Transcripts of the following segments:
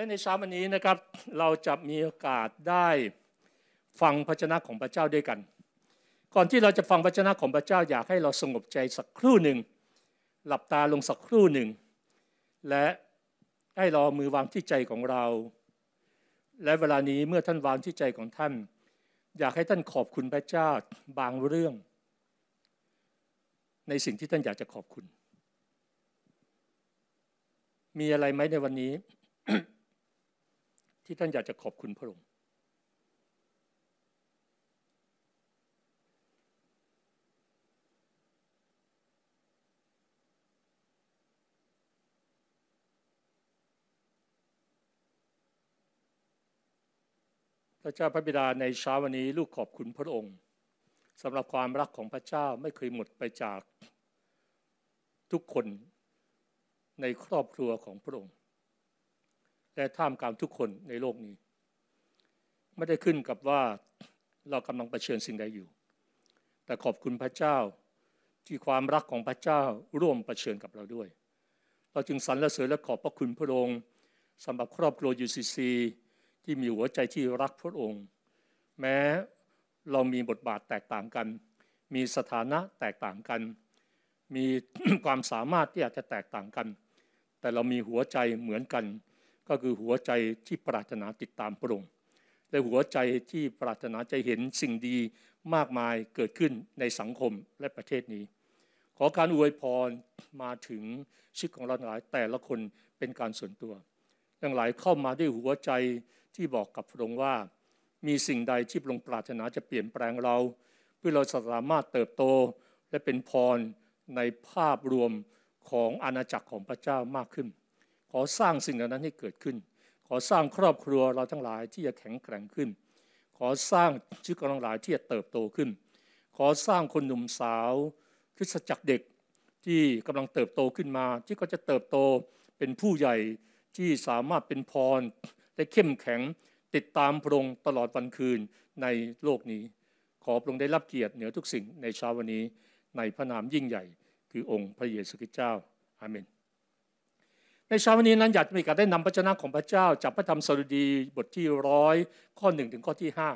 และในเช้าวันนี้นะครับ เราจะมีโอกาสได้ฟังพระชนะของพระเจ้าด้วยกัน ก่อนที่เราจะฟังพระชนะของพระเจ้า อยากให้เราสงบใจสักครู่หนึ่งหลับตาลงสักครู่หนึ่งและให้เรามือวางที่ใจของเรา และเวลานี้เมื่อท่านวางที่ใจของท่าน อยากให้ท่านขอบคุณพระเจ้าบางเรื่อง ในสิ่งที่ท่านอยากจะขอบคุณ มีอะไรไหมในวันนี้ที่ท่านอยากจะขอบคุณพระองค์ พระเจ้าพระบิดาในเช้าวันนี้ลูกขอบคุณพระองค์สำหรับความรักของพระเจ้าไม่เคยหมดไปจากทุกคนในครอบครัวของพระองค์และท่ามกลางทุกคนในโลกนี้ ไม่ได้ขึ้นกับว่าเรากำลังเผชิญสิ่งใดอยู่ แต่ขอบคุณพระเจ้าที่ความรักของพระเจ้าร่วมเผชิญกับเราด้วย เราจึงสรรเสริญและขอบพระคุณพระองค์สำหรับครอบครัวยูซีซีที่มีหัวใจที่รักพระองค์ แม้เรามีบทบาทแตกต่างกัน มีสถานะแตกต่างกัน มีความสามารถที่อาจจะแตกต่างกัน แต่เรามีหัวใจเหมือนกันก็คือหัวใจที่ปรารถนาติดตามพระองค์และหัวใจที่ปรารถนาจะเห็นสิ่งดีมากมายเกิดขึ้นในสังคมและประเทศนี้ ขอการอวยพรมาถึงชีวิตของเราหลายแต่ละคนเป็นการส่วนตัวทั้งหลายเข้ามาด้วยหัวใจที่บอกกับพระองค์ว่า มีสิ่งใดที่พระองค์ปรารถนาจะเปลี่ยนแปลงเรา เพื่อเราสามารถเติบโตและเป็นพรในภาพรวมของอาณาจักรของพระเจ้ามากขึ้นขอสร้างสิ่งเหล่านั้นให้เกิดขึ้น ขอสร้างครอบครัวเราทั้งหลายที่จะแข็งแกร่งขึ้น ขอสร้างชีวิตของเราังหลายที่จะเติบโตขึ้น ขอสร้างคนหนุ่มสาวคริสตจักรเด็กที่กำลังเติบโตขึ้นมา ที่ก็จะเติบโตเป็นผู้ใหญ่ที่สามารถเป็นพรและเข้มแข็ง ติดตามพระองค์ตลอดวันคืนในโลกนี้ ขอพระองค์ได้รับเกียรติเหนือทุกสิ่งในเช้าวันนี้ในพระนามยิ่งใหญ่ คือองค์พระเยซูคริสต์เจ้าอาเมนในเช้าวันนี้นั้นอยากจะมีการได้นำพระชนะของพระเจ้า จากพระธรรมสดุดีบทที่ร้อยข้อหนึ่งถึงข้อที่ห้า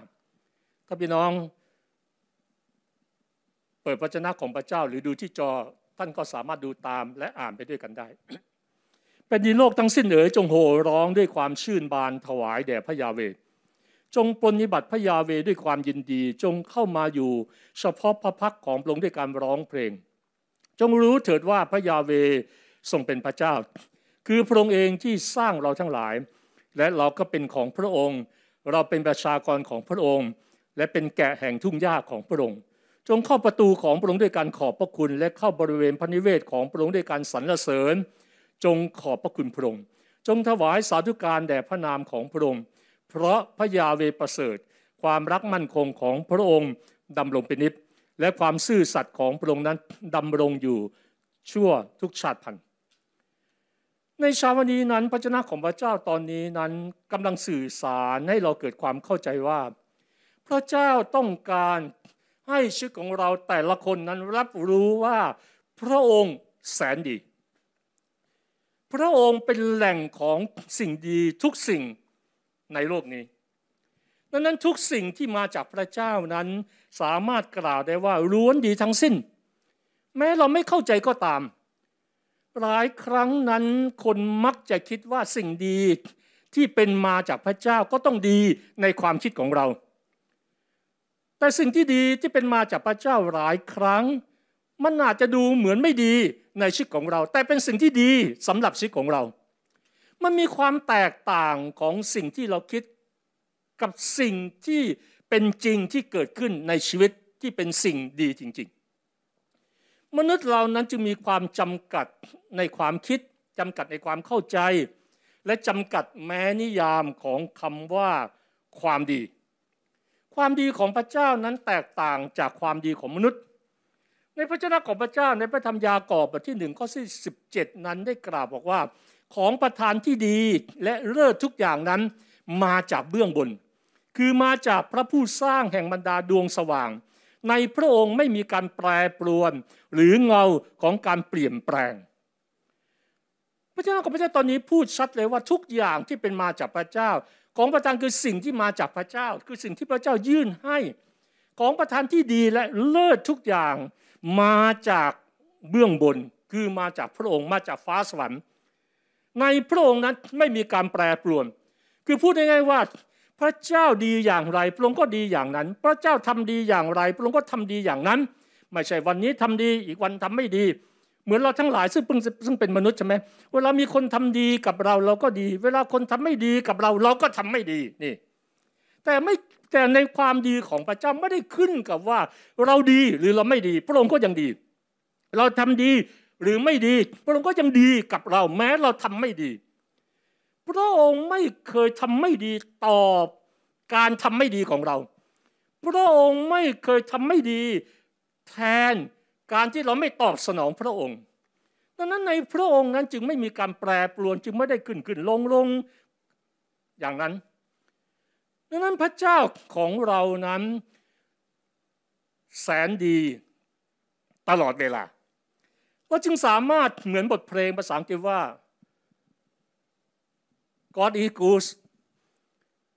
ถ้าพี่น้องเปิดพระชนะของพระเจ้าหรือดูที่จอท่านก็สามารถดูตามและอ่านไปด้วยกันได้ เป็นดินโลกทั้งสิ้นเอ๋ยจงโห่ร้องด้วยความชื่นบานถวายแด่พระยาเวจงปรนิบัติพระยาเวด้วยความยินดีจงเข้ามาอยู่เฉพาะพระพักของพระองค์ด้วยการร้องเพลง จงรู้เถิดว่าพระยาเวทรงเป็นพระเจ้าคือพระองค์เองที่สร้างเราทั้งหลาย และเราก็เป็นของพระองค์ เราเป็นประชากรของพระองค์ และเป็นแกะแห่งทุ่งหญ้าของพระองค์ จงเข้าประตูของพระองค์ด้วยการขอบพระคุณ และเข้าบริเวณพระนิเวศของพระองค์ด้วยการสรรเสริญ จงขอบพระคุณพระองค์จงถวายสาธุการแด่พระนามของพระองค์ เพราะพระยาเวประเสริฐ ความรักมั่นคงของพระองค์ดำรงเป็นนิพและความซื่อสัตย์ของพระองค์นั้นดำรงอยู่ ชั่วทุกชาติพันธในเช้าวันนี้นั้นพระเจ้าของพระเจ้าตอนนี้นั้นกำลังสื่อสารให้เราเกิดความเข้าใจว่า พระเจ้าต้องการให้ชีวิตของเราแต่ละคนนั้นรับรู้ว่า พระองค์แสนดี พระองค์เป็นแหล่งของสิ่งดีทุกสิ่งในโลกนี้ดังนั้นทุกสิ่งที่มาจากพระเจ้านั้นสามารถกล่าวได้ว่าล้วนดีทั้งสิ้น แม้เราไม่เข้าใจก็ตามหลายครั้งนั้นคนมักจะคิดว่าสิ่งดีที่เป็นมาจากพระเจ้าก็ต้องดีในความคิดของเรา แต่สิ่งที่ดีที่เป็นมาจากพระเจ้าหลายครั้ง มันอาจจะดูเหมือนไม่ดีในชีวิตของเรา แต่เป็นสิ่งที่ดีสำหรับชีวิตของเรา มันมีความแตกต่างของสิ่งที่เราคิดกับสิ่งที่เป็นจริงที่เกิดขึ้นในชีวิตที่เป็นสิ่งดีจริงมนุษย์เรานั้นจึงมีความจำกัดในความคิดจำกัดในความเข้าใจ และจำกัดแม้นิยามของคำว่าความดี ความดีของพระเจ้านั้นแตกต่างจากความดีของมนุษย์ในพระเจ้าของพระเจ้าในพระธรรมยากอบบทที่หนึ่งข้อที่สิบเจ็ดนั้นได้กล่าวบอกว่าของประทานที่ดีและเลิศทุกอย่างนั้นมาจากเบื้องบน คือมาจากพระผู้สร้างแห่งบรรดาดวงสว่าง ในพระองค์ไม่มีการแปรปรวนหรือเงาของการเปลี่ยนแปลง พระเจ้ากับพระเจ้าตอนนี้พูดชัดเลยว่าทุกอย่างที่เป็นมาจากพระเจ้า ของประทานคือสิ่งที่มาจากพระเจ้า คือสิ่งที่พระเจ้ายื่นให้ ของประทานที่ดีและเลิศทุกอย่างมาจากเบื้องบนคือมาจากพระองค์ มาจากฟ้าสวรรค์ในพระองค์นั้นไม่มีการแปรปรวนคือพูดง่ายๆว่า พระเจ้าดีอย่างไร พระองค์ก็ดีอย่างนั้น พระเจ้าทำดีอย่างไร พระองค์ก็ทำดีอย่างนั้นไม่ใช่วันนี้ทำดีอีกวันทำไม่ดี เหมือนเราทั้งหลายซึ่งซึ่งเป็นมนุษย์ใช่ไหมเวลามีคนทำดีกับเราเราก็ดี เวลาคนทำไม่ดีกับเรา เราก็ทำไม่ดีนี่ แต่ไม่แต่ในความดีของพระเจ้าไม่ได้ขึ้นกับว่าเราดีหรือเราไม่ดี พระองค์ก็ยังดี เราทำดีหรือไม่ดี พระองค์ก็ยังดีกับเรา แม้เราทำไม่ดี พระองค์ไม่เคยทำไม่ดีตอบการทำไม่ดีของเรา พระองค์ไม่เคยทำไม่ดีแทนการที่เราไม่ตอบสนองพระองค์ ดังนั้นในพระองค์นั้นจึงไม่มีการแปรปรวนจึงไม่ได้ขึ้นขึ้นลงลงอย่างนั้น ดังนั้นพระเจ้าของเรานั้นแสนดีตลอดเวลาเราจึงสามารถเหมือนบทเพลงภาษาอังกฤษว่า God is good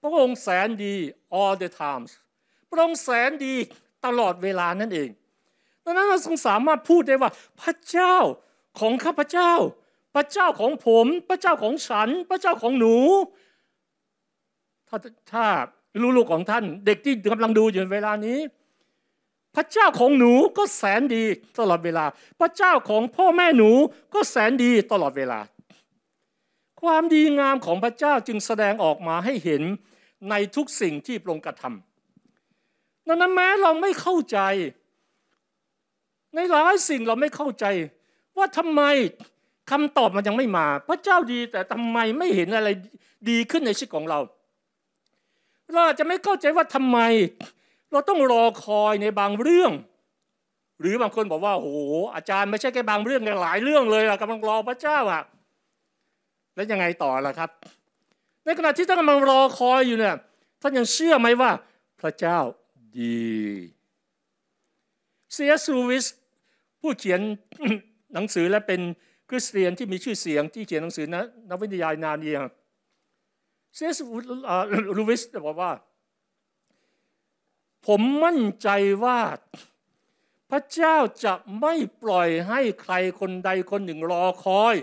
พระองค์แสนดี all the times พระองค์แสนดีตลอดเวลานั่นเองดังนั้นเราสามารถพูดได้ว่า พระเจ้าของข้าพเจ้า พระเจ้าของผม พระเจ้าของฉัน พระเจ้าของหนู ถ้าถ้าลูกๆของท่านเด็กที่กำลังดูอยู่เวลานี้ พระเจ้าของหนูก็แสนดีตลอดเวลา พระเจ้าของพ่อแม่หนูก็แสนดีตลอดเวลา ความดีงามของพระเจ้าจึงแสดงออกมาให้เห็นในทุกสิ่งที่พระองค์กระทำนั้นแม้เราไม่เข้าใจในหลายสิ่งเราไม่เข้าใจว่าทำไมคำตอบมันยังไม่มา พระเจ้าดี แต่ทำไมไม่เห็นอะไรดีขึ้นในชีวิตของเรา เราจะไม่เข้าใจว่าทำไม เราต้องรอคอยในบางเรื่อง หรือบางคนบอกว่าโอ้อาจารย์ไม่ใช่แค่บางเรื่องหลายเรื่องเลยเรากำลังรอพระเจ้าอะแล้วยังไงต่อล่ะครับ ในขณะที่ท่านกำลังรอคอยอยู่เนี่ยท่านยังเชื่อไหมว่าพระเจ้าดีเซียสูวิสผู้เขียนหนังสือและเป็นคริสเตียนที่มีชื่อเสียงที่เขียนหนังสือนะนักวิทยายนานเนียเซสลูวิสบอกว่าผมมั่นใจว่าพระเจ้าจะไม่ปล่อยให้ใครคนใดคนหนึ่งรอคอย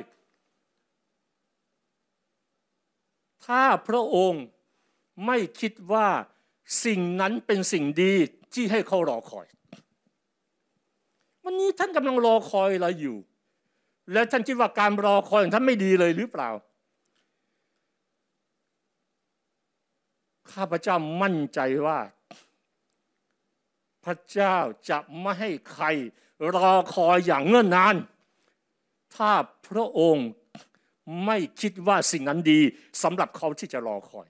ถ้าพระองค์ไม่คิดว่าสิ่งนั้นเป็นสิ่งดีที่ให้เขารอคอยวันนี้ท่านกำลังรอคอยอะไรอยู่ และท่านคิดว่าการรอคอยของท่านไม่ดีเลยหรือเปล่า ข้าพเจ้ามั่นใจว่า พระเจ้าจะไม่ให้ใครรอคอยอย่างเงื่อนนาน ถ้าพระองค์ไม่คิดว่าสิ่งนั้นดีสำหรับเขาที่จะรอคอย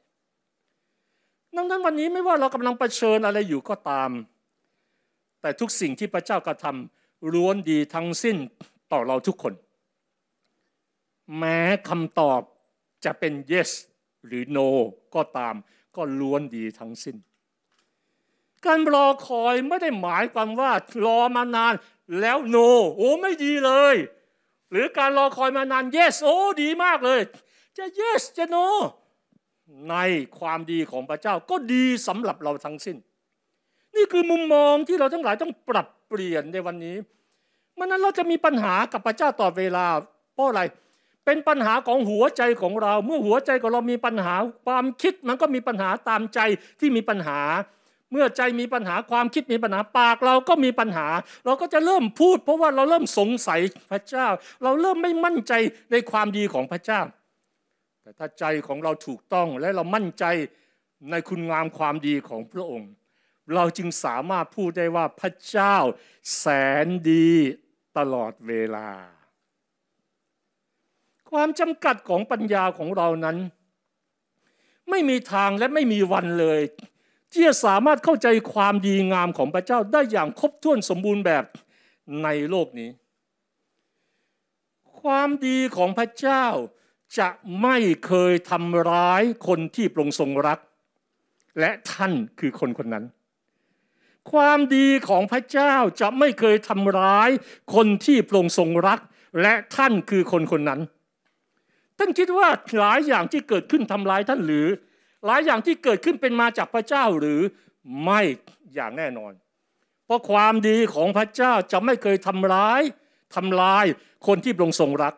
ดังนั้นวันนี้ไม่ว่าเรากำลังเผชิญอะไรอยู่ก็ตาม แต่ทุกสิ่งที่พระเจ้ากระทำล้วนดีทั้งสิ้นต่อเราทุกคน แม้คำตอบจะเป็น yes หรือ no ก็ตาม ก็ล้วนดีทั้งสิ้น การรอคอยไม่ได้หมายความว่ารอมานานแล้ว no โอ้ไม่ดีเลย หรือการรอคอยมานาน yes โอ้ดีมากเลย จะ yes จะ no ในความดีของพระเจ้าก็ดีสำหรับเราทั้งสิ้น นี่คือมุมมองที่เราทั้งหลายต้องปรับเปลี่ยนในวันนี้มันนั้นเราจะมีปัญหากับพระเจ้าต่อเวลาเพราะอะไรเป็นปัญหาของหัวใจของเรา เมื่อหัวใจของเรามีปัญหาความคิดมันก็มีปัญหาตามใจที่มีปัญหา เมื่อใจมีปัญหาความคิดมีปัญหาปากเราก็มีปัญหาเราก็จะเริ่มพูดเพราะว่าเราเริ่มสงสัยพระเจ้า เราเริ่มไม่มั่นใจในความดีของพระเจ้า แต่ถ้าใจของเราถูกต้องและเรามั่นใจในคุณงามความดีของพระองค์เราจึงสามารถพูดได้ว่าพระเจ้าแสนดีตลอดเวลา ความจำกัดของปัญญาของเรานั้น ไม่มีทางและไม่มีวันเลย ที่จะสามารถเข้าใจความดีงามของพระเจ้าได้อย่างครบถ้วนสมบูรณ์แบบในโลกนี้ ความดีของพระเจ้าจะไม่เคยทำร้ายคนที่ปรองทรงรักและท่านคือคนคนนั้นความดีของพระเจ้าจะไม่เคยทำร้าย คนที่พรงทรงรักและท่านคือคนคนนั้น ท่านคิดว่าหลายอย่างที่เกิดขึ้นทำร้ายท่านหรือหลายอย่างที่เกิดขึ้นเป็นมาจากพระเจ้าหรือไม่อย่างแน่นอน เพราะความดีของพระเจ้าจะไม่เคยทำร้ายทำลายคนที่พรงทรงรัก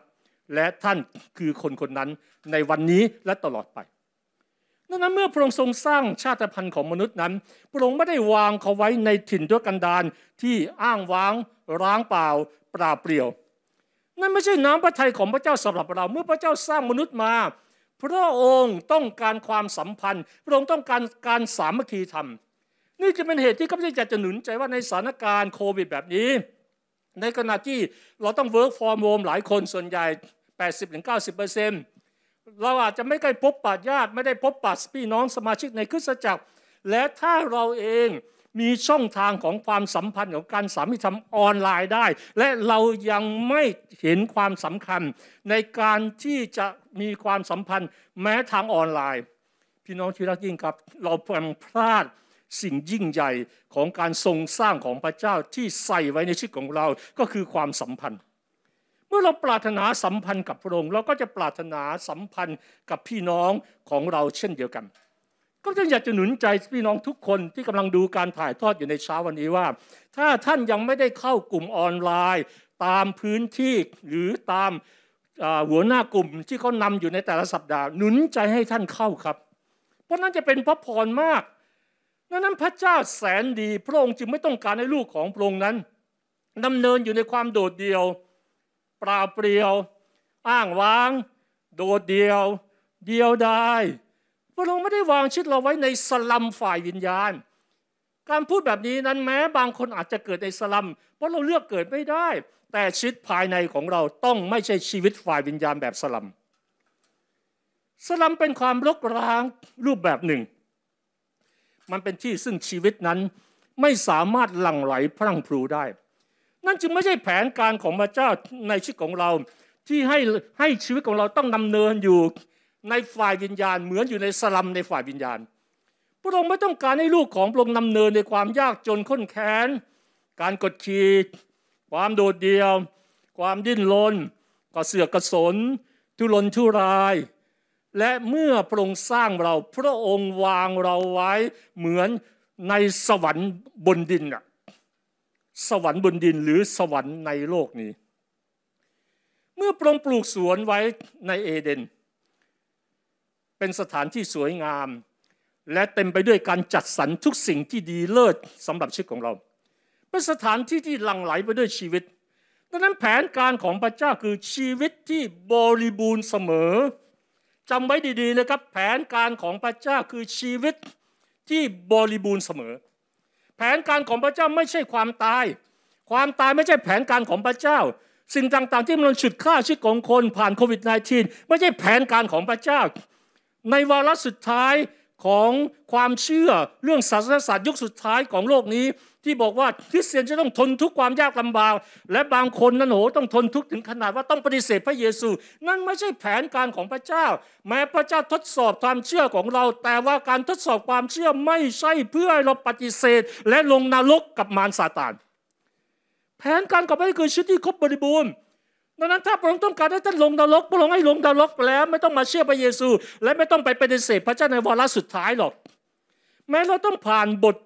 และท่านคือคนคนนั้นในวันนี้และตลอดไปันั้นเมื่อพระองค์ทรงสร้างชาติพันธุ์ของมนุษย์นั้นพระองค์ไม่ได้วางเขาไว้ในถิ่นด้วยกันดารที่อ้างว้างร้างเปล่าปราเปลียว นั่นไม่ใช่น้ำพระทัยของพระเจ้าสำหรับเราเมื่อพระเจ้าสร้างมนุษย์มาพระองค์ต้องการความสัมพันธ์ พระองค์ต้องการการสามัคคีธรรม นี่จะเป็นเหตุที่ข้าพเจ้าจะหนุนใจว่าในสถานการณ์โควิดแบบนี้ ในขณะที่เราต้องเวิร์กฟอร์มโฮมหลายคนส่วนใหญ่80-90%เปอร์เซ็นต์เราอาจจะไม่ได้พบปะญาติไม่ได้พบปะพี่น้องสมาชิกในคริสตจักรและถ้าเราเองมีช่องทางของความสัมพันธ์ของการสามีทำออนไลน์ได้ และเรายังไม่เห็นความสำคัญในการที่จะมีความสัมพันธ์แม้ทางออนไลน์ พี่น้องที่รักยิ่งครับ เราเพิ่งพลาด สิ่งยิ่งใหญ่ของการทรงสร้างของพระเจ้าที่ใส่ไว้ในชีวิตของเรา ก็คือความสัมพันธ์เื่อเราปรารถนาสัมพันธ์กับพระองค์เราก็จะปรารถนาสัมพันธ์กับพี่น้องของเราเช่นเดียวกัน ก็จึงอยากจะหนุนใจพี่น้องทุกคนที่กำลังดูการถ่ายทอดอยู่ในเช้าวันนี้ว่า ถ้าท่านยังไม่ได้เข้ากลุ่มออนไลน์ ตามพื้นที่หรือตามหัวหน้ากลุ่มที่เขานำอยู่ในแต่ละสัปดาห์หนุนใจให้ท่านเข้าครับ เพราะนั้นจะเป็นพระพรมากันั้นพระเจ้าแสนดี พระองค์จึงไม่ต้องการให้ลูกของพระองค์นั้นดำเนินอยู่ในความโดดเดี่ยวปล่าเปลี่ยวอ้างว้าง โดดเดี่ยว เดียวดายพระองค์ไม่ได้วางชีวิดเราไว้ในสลัมฝ่ายวิญญาณ การพูดแบบนี้นั้นแม้บางคนอาจจะเกิดในสลัมเพราะเราเลือกเกิดไม่ได้ แต่ชีวิตภายในของเราต้องไม่ใช่ชีวิตฝ่ายวิญญาณแบบสลัมสลัมเป็นความรกร้างรูปแบบหนึ่ง มันเป็นที่ซึ่งชีวิตนั้นไม่สามารถหลั่งไหลพลังพลูได้นั่นจึงไม่ใช่แผนการของพระเจ้าในชีวิตของเรา ที่ให้ให้ชีวิตของเราต้องดำเนินอยู่ในฝ่ายวิญญาณ เหมือนอยู่ในสลัมในฝ่ายวิญญาณ พระองค์ไม่ต้องการให้ลูกของพระองค์ดำเนินในความยากจนข้นแค้นการกดขี่ความโดดเดี่ยว ความดิ้นรนก็เสือกกระสนทุรนทุราย และเมื่อพระองค์สร้างเราพระองค์วางเราไว้เหมือนในสวรรค์บนดินอะสวรรค์บนดินหรือสวรรค์ในโลกนี้ เมื่อปรงปลูกสวนไว้ในเอเดนเป็นสถานที่สวยงาม และเต็มไปด้วยการจัดสรรทุกสิ่งที่ดีเลิศสำหรับชีวิตของเรา เป็นสถานที่ที่หลั่งไหลไปด้วยชีวิตดังนั้นแผนการของพระเจ้าคือชีวิตที่บริบูรณ์เสมอจำไว้ดีๆนะครับแผนการของพระเจ้าคือชีวิตที่บริบูรณ์เสมอแผนการของพระเจ้าไม่ใช่ความตาย ความตายไม่ใช่แผนการของพระเจ้า สิ่งต่าง ๆ ที่มันฉุดฆ่าชีวิตของคนผ่านโควิด -19 ไม่ใช่แผนการของพระเจ้า ในวาระสุดท้ายของความเชื่อเรื่องศาสนศาสตร์ยุคสุดท้ายของโลกนี้ที่บอกว่าคริสเตียนจะต้องทนทุกความยากลำบากและบางคนนั้นโหต้องทนทุกถึงขนาดว่าต้องปฏิเสธพระเยซู นั่นไม่ใช่แผนการของพระเจ้า แม้พระเจ้าทดสอบความเชื่อของเรา แต่ว่าการทดสอบความเชื่อไม่ใช่เพื่อให้เราปฏิเสธและลงนรกกับมารซาตานแผนการของพระเจ้าคือชีวิตที่ครบบริบูรณ์ดังนั้นถ้าพระองค์ต้องการให้ท่านลงนรกพระองค์ให้ลงนรกแล้วไม่ต้องมาเชื่อพระเยซู และไม่ต้องไปปฏิเสธพระเจ้าในวาระสุดท้ายหรอกแม้เราต้องผ่านบท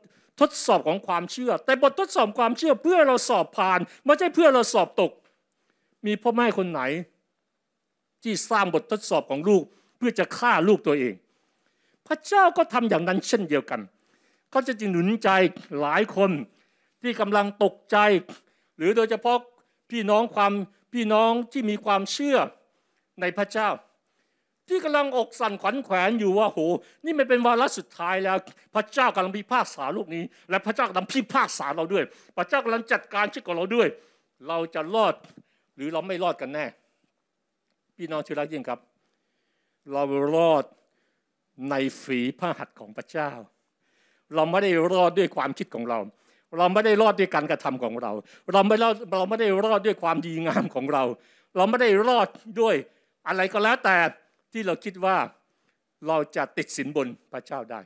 ทดสอบของความเชื่อ แต่บททดสอบความเชื่อเพื่อเราสอบผ่านไม่ใช่เพื่อเราสอบตก มีพ่อแม่คนไหน ที่สร้างบททดสอบของลูกเพื่อจะฆ่าลูกตัวเอง พระเจ้าก็ทำอย่างนั้นเช่นเดียวกันเขาจะจึงหนุนใจหลายคนที่กำลังตกใจ หรือโดยเฉพาะพี่น้องความพี่น้องที่มีความเชื่อในพระเจ้าที่กำลังอกสั่นขวัญแขวนอยู่ว่าโห นี่ไม่เป็นวาระสุดท้ายแล้ว พระเจ้ากำลังพิพากษาลูกนี้ และพระเจ้ากำลังพิพากษาเราด้วย พระเจ้ากำลังจัดการชีวิตของเราด้วย เราจะรอดหรือเราไม่รอดกันแน่ พี่น้องที่รักยิ่งครับ เรารอดในฝีพระหัตถ์ของพระเจ้า เราไม่ได้รอดด้วยความคิดของเรา เราไม่ได้รอดด้วยการกระทำของเราเราไม่รอดเราไม่ได้รอดด้วยความดีงามของเรา เราไม่ได้รอดด้วยอะไรก็แล้วแต่ที่เราคิดว่าเราจะติดสินบนพระเจ้าได้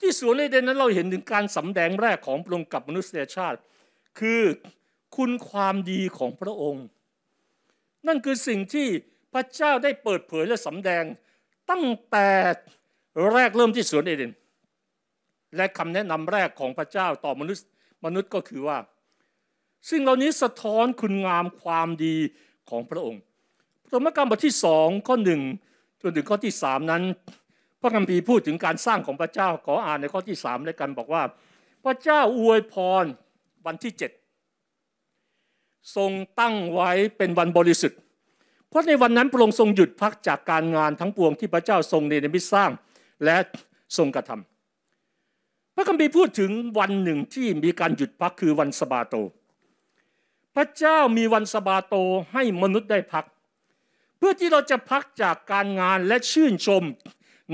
ที่สวนในเดนนั้นเราเห็นถึงการสำแดงแรกของพระองค์กับมนุษยชาติ คือคุณความดีของพระองค์ นั่นคือสิ่งที่พระเจ้าได้เปิดเผยและสำแดงตั้งแต่แรกเริ่มที่สวนเอเดนและคำแนะนำแรกของพระเจ้าต่อมนุษย์มนุษย์ก็คือว่าสิ่งเหล่านี้สะท้อนคุณงามความดีของพระองค์สมการบทที่สองข้อหนึ่งจนถึงข้อที่สามนั้น พระคัมภีร์พูดถึงการสร้างของพระเจ้าขออ่านในข้อที่สามด้วยกันบอกว่า พระเจ้าอวยพรวันที่เจ็ดทรงตั้งไว้เป็นวันบริสุทธิ์ เพราะในวันนั้นพระองค์ทรงหยุดพักจากการงานทั้งปวงที่พระเจ้าทรงเนรมิตสร้างและทรงกระทำพระคัมภีร์พูดถึงวันหนึ่งที่มีการหยุดพักคือวันสบาโต พระเจ้ามีวันสบาโตให้มนุษย์ได้พักพื่อที่เราจะพักจากการงานและชื่นชม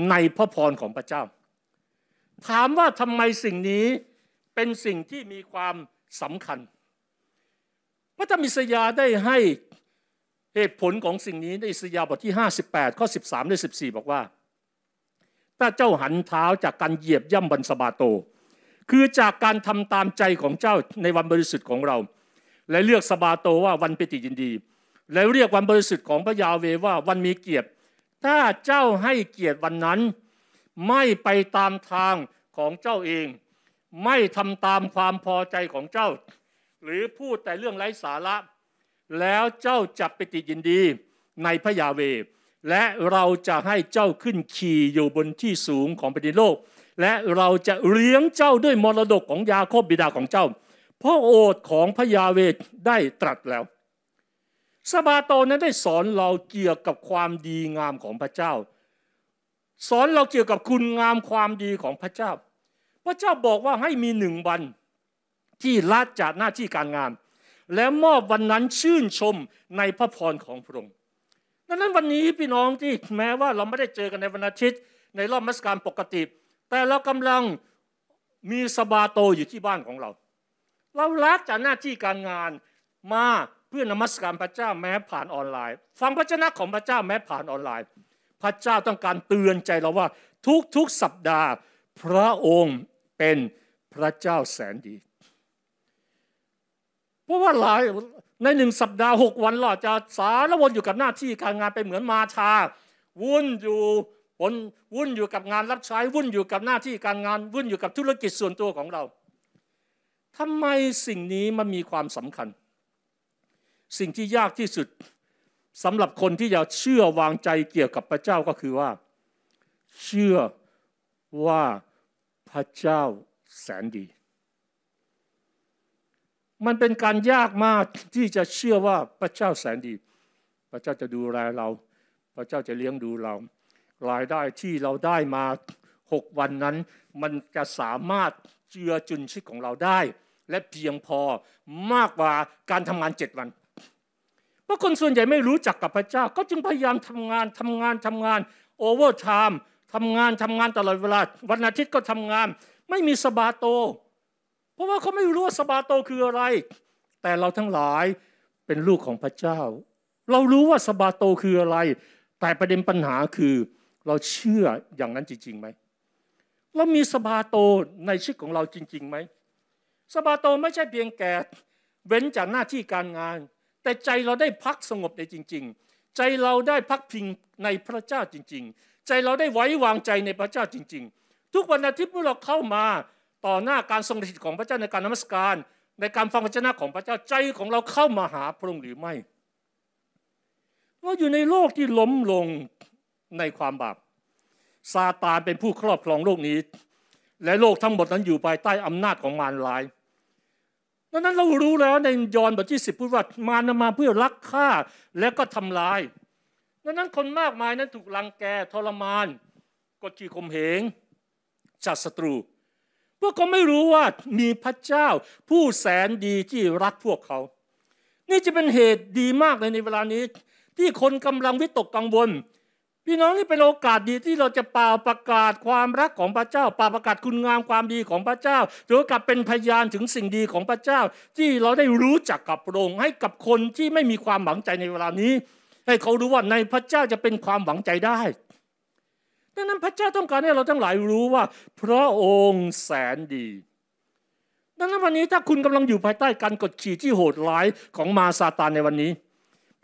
ในพระพรของพระเจ้า ถามว่าทำไมสิ่งนี้เป็นสิ่งที่มีความสำคัญพระธรรมิสยาได้ให้เหตุผลของสิ่งนี้ในอิสยาบทที่ 58ข้อ13และ14บอกว่า ถ้าเจ้าหันเท้าจากการเหยียบย่ำบรรสบาโต คือจากการทำตามใจของเจ้าในวันบริสุทธิ์ของเรา และเลือกสบาโตว่าวันปิติยินดีแล้วเรียกวันบริสุทธิ์ของพระยาเวว่าวันมีเกียรติ ถ้าเจ้าให้เกียรติวันนั้นไม่ไปตามทางของเจ้าเอง ไม่ทำตามความพอใจของเจ้า หรือพูดแต่เรื่องไร้สาระ แล้วเจ้าจะไปติดยินดีในพระยาเวและเราจะให้เจ้าขึ้นขี่อยู่บนที่สูงของแผ่นดินโลก และเราจะเลี้ยงเจ้าด้วยมรดกของยาโคบบิดาของเจ้าพ่อโอษของพระยาเวได้ตรัสแล้วซาบาโตนั้นได้สอนเราเกี่ยวกับความดีงามของพระเจ้า สอนเราเกี่ยวกับคุณงามความดีของพระเจ้า พระเจ้าบอกว่าให้มีหนึ่งวันที่ละจากหน้าที่การงาน และมอบวันนั้นชื่นชมในพระพรของพระองค์ดังนั้นวันนี้พี่น้องที่แม้ว่าเราไม่ได้เจอกันในวันอาทิตย์ในรอบมัสการปกติ แต่เรากำลังมีสบาโตอยู่ที่บ้านของเรา เราละจากหน้าที่การงานมาเพื่อนมัสการพระเจ้าแม้ผ่านออนไลน์ฟังพระชนะของพระเจ้าแม้ผ่านออนไลน์ พระเจ้าต้องการเตือนใจเราว่าทุกๆสัปดาห์ พระองค์เป็นพระเจ้าแสนดีเพราะว่าหลายในหนึ่งสัปดาห์หกวันเราจะสารวนอยู่กับหน้าที่การงานไปเหมือนมาชาวุ่นอยู่วนวุ่นอยู่กับงานรับใช้วุ่นอยู่กับหน้าที่การงานวุ่นอยู่กับธุรกิจส่วนตัวของเราทำไมสิ่งนี้มันมีความสำคัญสิ่งที่ยากที่สุดสำหรับคนที่จะเชื่อวางใจเกี่ยวกับพระเจ้าก็คือว่า เชื่อว่าพระเจ้าแสนดี มันเป็นการยากมากที่จะเชื่อว่าพระเจ้าแสนดี พระเจ้าจะดูแลเรา พระเจ้าจะเลี้ยงดูเรารายได้ที่เราได้มาหกวันนั้น มันจะสามารถเจือจุนชีวิตของเราได้ และเพียงพอมากกว่าการทำงานเจ็ดวันราะคนส่วนใหญ่ไม่รู้จักกับพระเจ้า ก็จึงพยายามทำงานทำงานทำงาน โอเวอร์ไทม์ทำงานทำงานตลอดเวลาวันอาทิตย์ก็ทำงาน ไม่มีสบาโต เพราะว่าเขาไม่รู้ว่าสบาโตคืออะไร แต่เราทั้งหลายเป็นลูกของพระเจ้า เรารู้ว่าสบาโตคืออะไร แต่ประเด็นปัญหาคือเราเชื่ออย่างนั้นจริงๆไหมเรามีสบาโตในชีวิตของเราจริงๆไหมสบาโตไม่ใช่เพียงแก่เว้นจากหน้าที่การงานแต่ใจเราได้พักสงบในจริง ๆ ใจเราได้พักพิงในพระเจ้าจริง ๆ ใจเราได้ไว้วางใจในพระเจ้าจริง ๆ ทุกวันอาทิตย์เมื่อเราเข้ามาต่อหน้าการทรงสทธิ์ของพระเจ้าในการนมัสการ ในการฟังพระชนะของพระเจ้าใจของเราเข้ามาหาพระองค์หรือไม่เราอยู่ในโลกที่ล้มลงในความบาปซาตานเป็นผู้ครอบครองโลกนี้ และโลกทั้งหมดนั้นอยู่ภายใต้อำนาจของมารร้ายดังนั้นเรารู้แล้ว ในยอห์นบทที่สิบพูดว่ามารมาเพื่อลักฆ่าและก็ทำลายดังนั้นคนมากมายนั้นถูกลังแกทรมานกดขี่ข่มเหงจากศัตรูพวกเขาไม่รู้ว่ามีพระเจ้า ผู้แสนดีที่รักพวกเขา นี่จะเป็นเหตุดีมากเลยในเวลานี้ ที่คนกำลังวิตกกังวลี่น้องนี่เป็นโอกาสดีที่เราจะเป่าประกาศความรักของพระเจ้าเป่าประกาศคุณงามความดีของพระเจ้าหรือกับเป็นพยานถึงสิ่งดีของพระเจ้า ที่เราได้รู้จักกับพระองค์ให้กับคนที่ไม่มีความหวังใจในเวลานี้ ให้เขารู้ว่าในพระเจ้าจะเป็นความหวังใจได้ ดังนั้นพระเจ้าต้องการให้เราทั้งหลายรู้ว่าพระองค์แสนดี ดังนั้นวันนี้ถ้าคุณกำลังอยู่ภายใต้การกดขี่ที่โหดร้ายของมาซาตานในวันนี้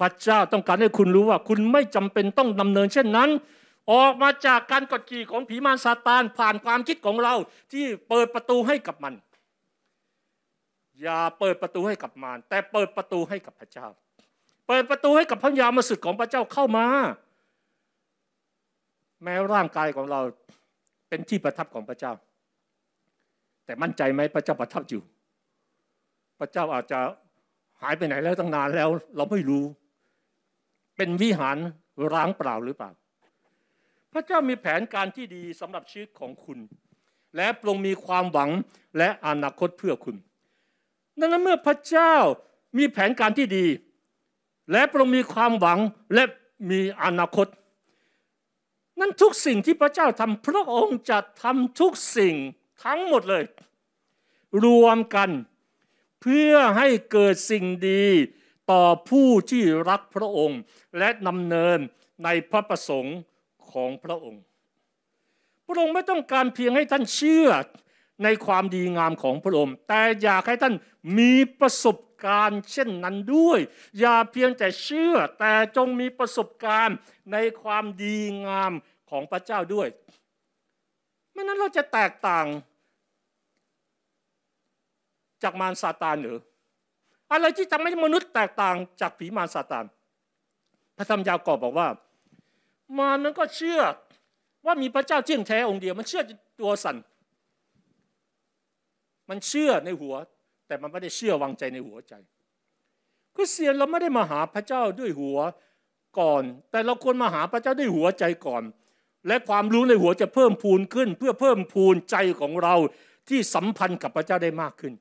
พระเจ้าต้องการให้คุณรู้ว่า คุณไม่จำเป็นต้องดำเนิน เช่นนั้นออกมาจากการกดขี่ของผีมารซาตานผ่านความคิดของเราที่เปิดประตูให้กับมัน อย่าเปิดประตูให้กับมารแต่เปิดประตูให้กับพระเจ้า เปิดประตูให้กับพระยามาสุดของพระเจ้าเข้ามา แม้ร่างกายของเราเป็นที่ประทับของพระเจ้า แต่มั่นใจไหมพระเจ้าประทับอยู่ พระเจ้าอาจจะหายไปไหนแล้วตั้งนานแล้วเราไม่รู้เป็นวิหารร้างเปล่าหรือเปล่าพระเจ้ามีแผนการที่ดีสำหรับชีวิตของคุณ และปรงมีความหวังและอนาคตเพื่อคุณันั้นเมื่อพระเจ้ามีแผนการที่ดี และปรงมีความหวังและมีอนาคต นั้นทุกสิ่งที่พระเจ้าทำพระองค์จะทำทุกสิ่งทั้งหมดเลย รวมกันเพื่อให้เกิดสิ่งดีต่อผู้ที่รักพระองค์และนำเนินในพระประสงค์ของพระองค์ พระองค์ไม่ต้องการเพียงให้ท่านเชื่อในความดีงามของพระองค์ แต่อยากให้ท่านมีประสบการณ์เช่นนั้นด้วย อย่าเพียงแต่เชื่อ แต่จงมีประสบการณ์ในความดีงามของพระเจ้าด้วยไม่นั้นเราจะแตกต่างจากมารซาตานหรืออะไรที่ทำให้มนุษย์แตกต่างจากผีมารซาตานพระธรรมยาวกอบบอกว่ามารมันก็เชื่อว่ามีพระเจ้าเที่ยงแท้องค์เดียวมันเชื่อตัวสันนมันเชื่อในหัว แต่มันไม่ได้เชื่อวางใจในหัวใจคริสเตียนเราไม่ได้มาหาพระเจ้าด้วยหัวก่อน แต่เราควรมาหาพระเจ้าด้วยหัวใจก่อน และความรู้ในหัวจะเพิ่มพูนขึ้น เพื่อเพิ่มพูนใจของเราที่สัมพันธ์กับพระเจ้าได้มากขึ้น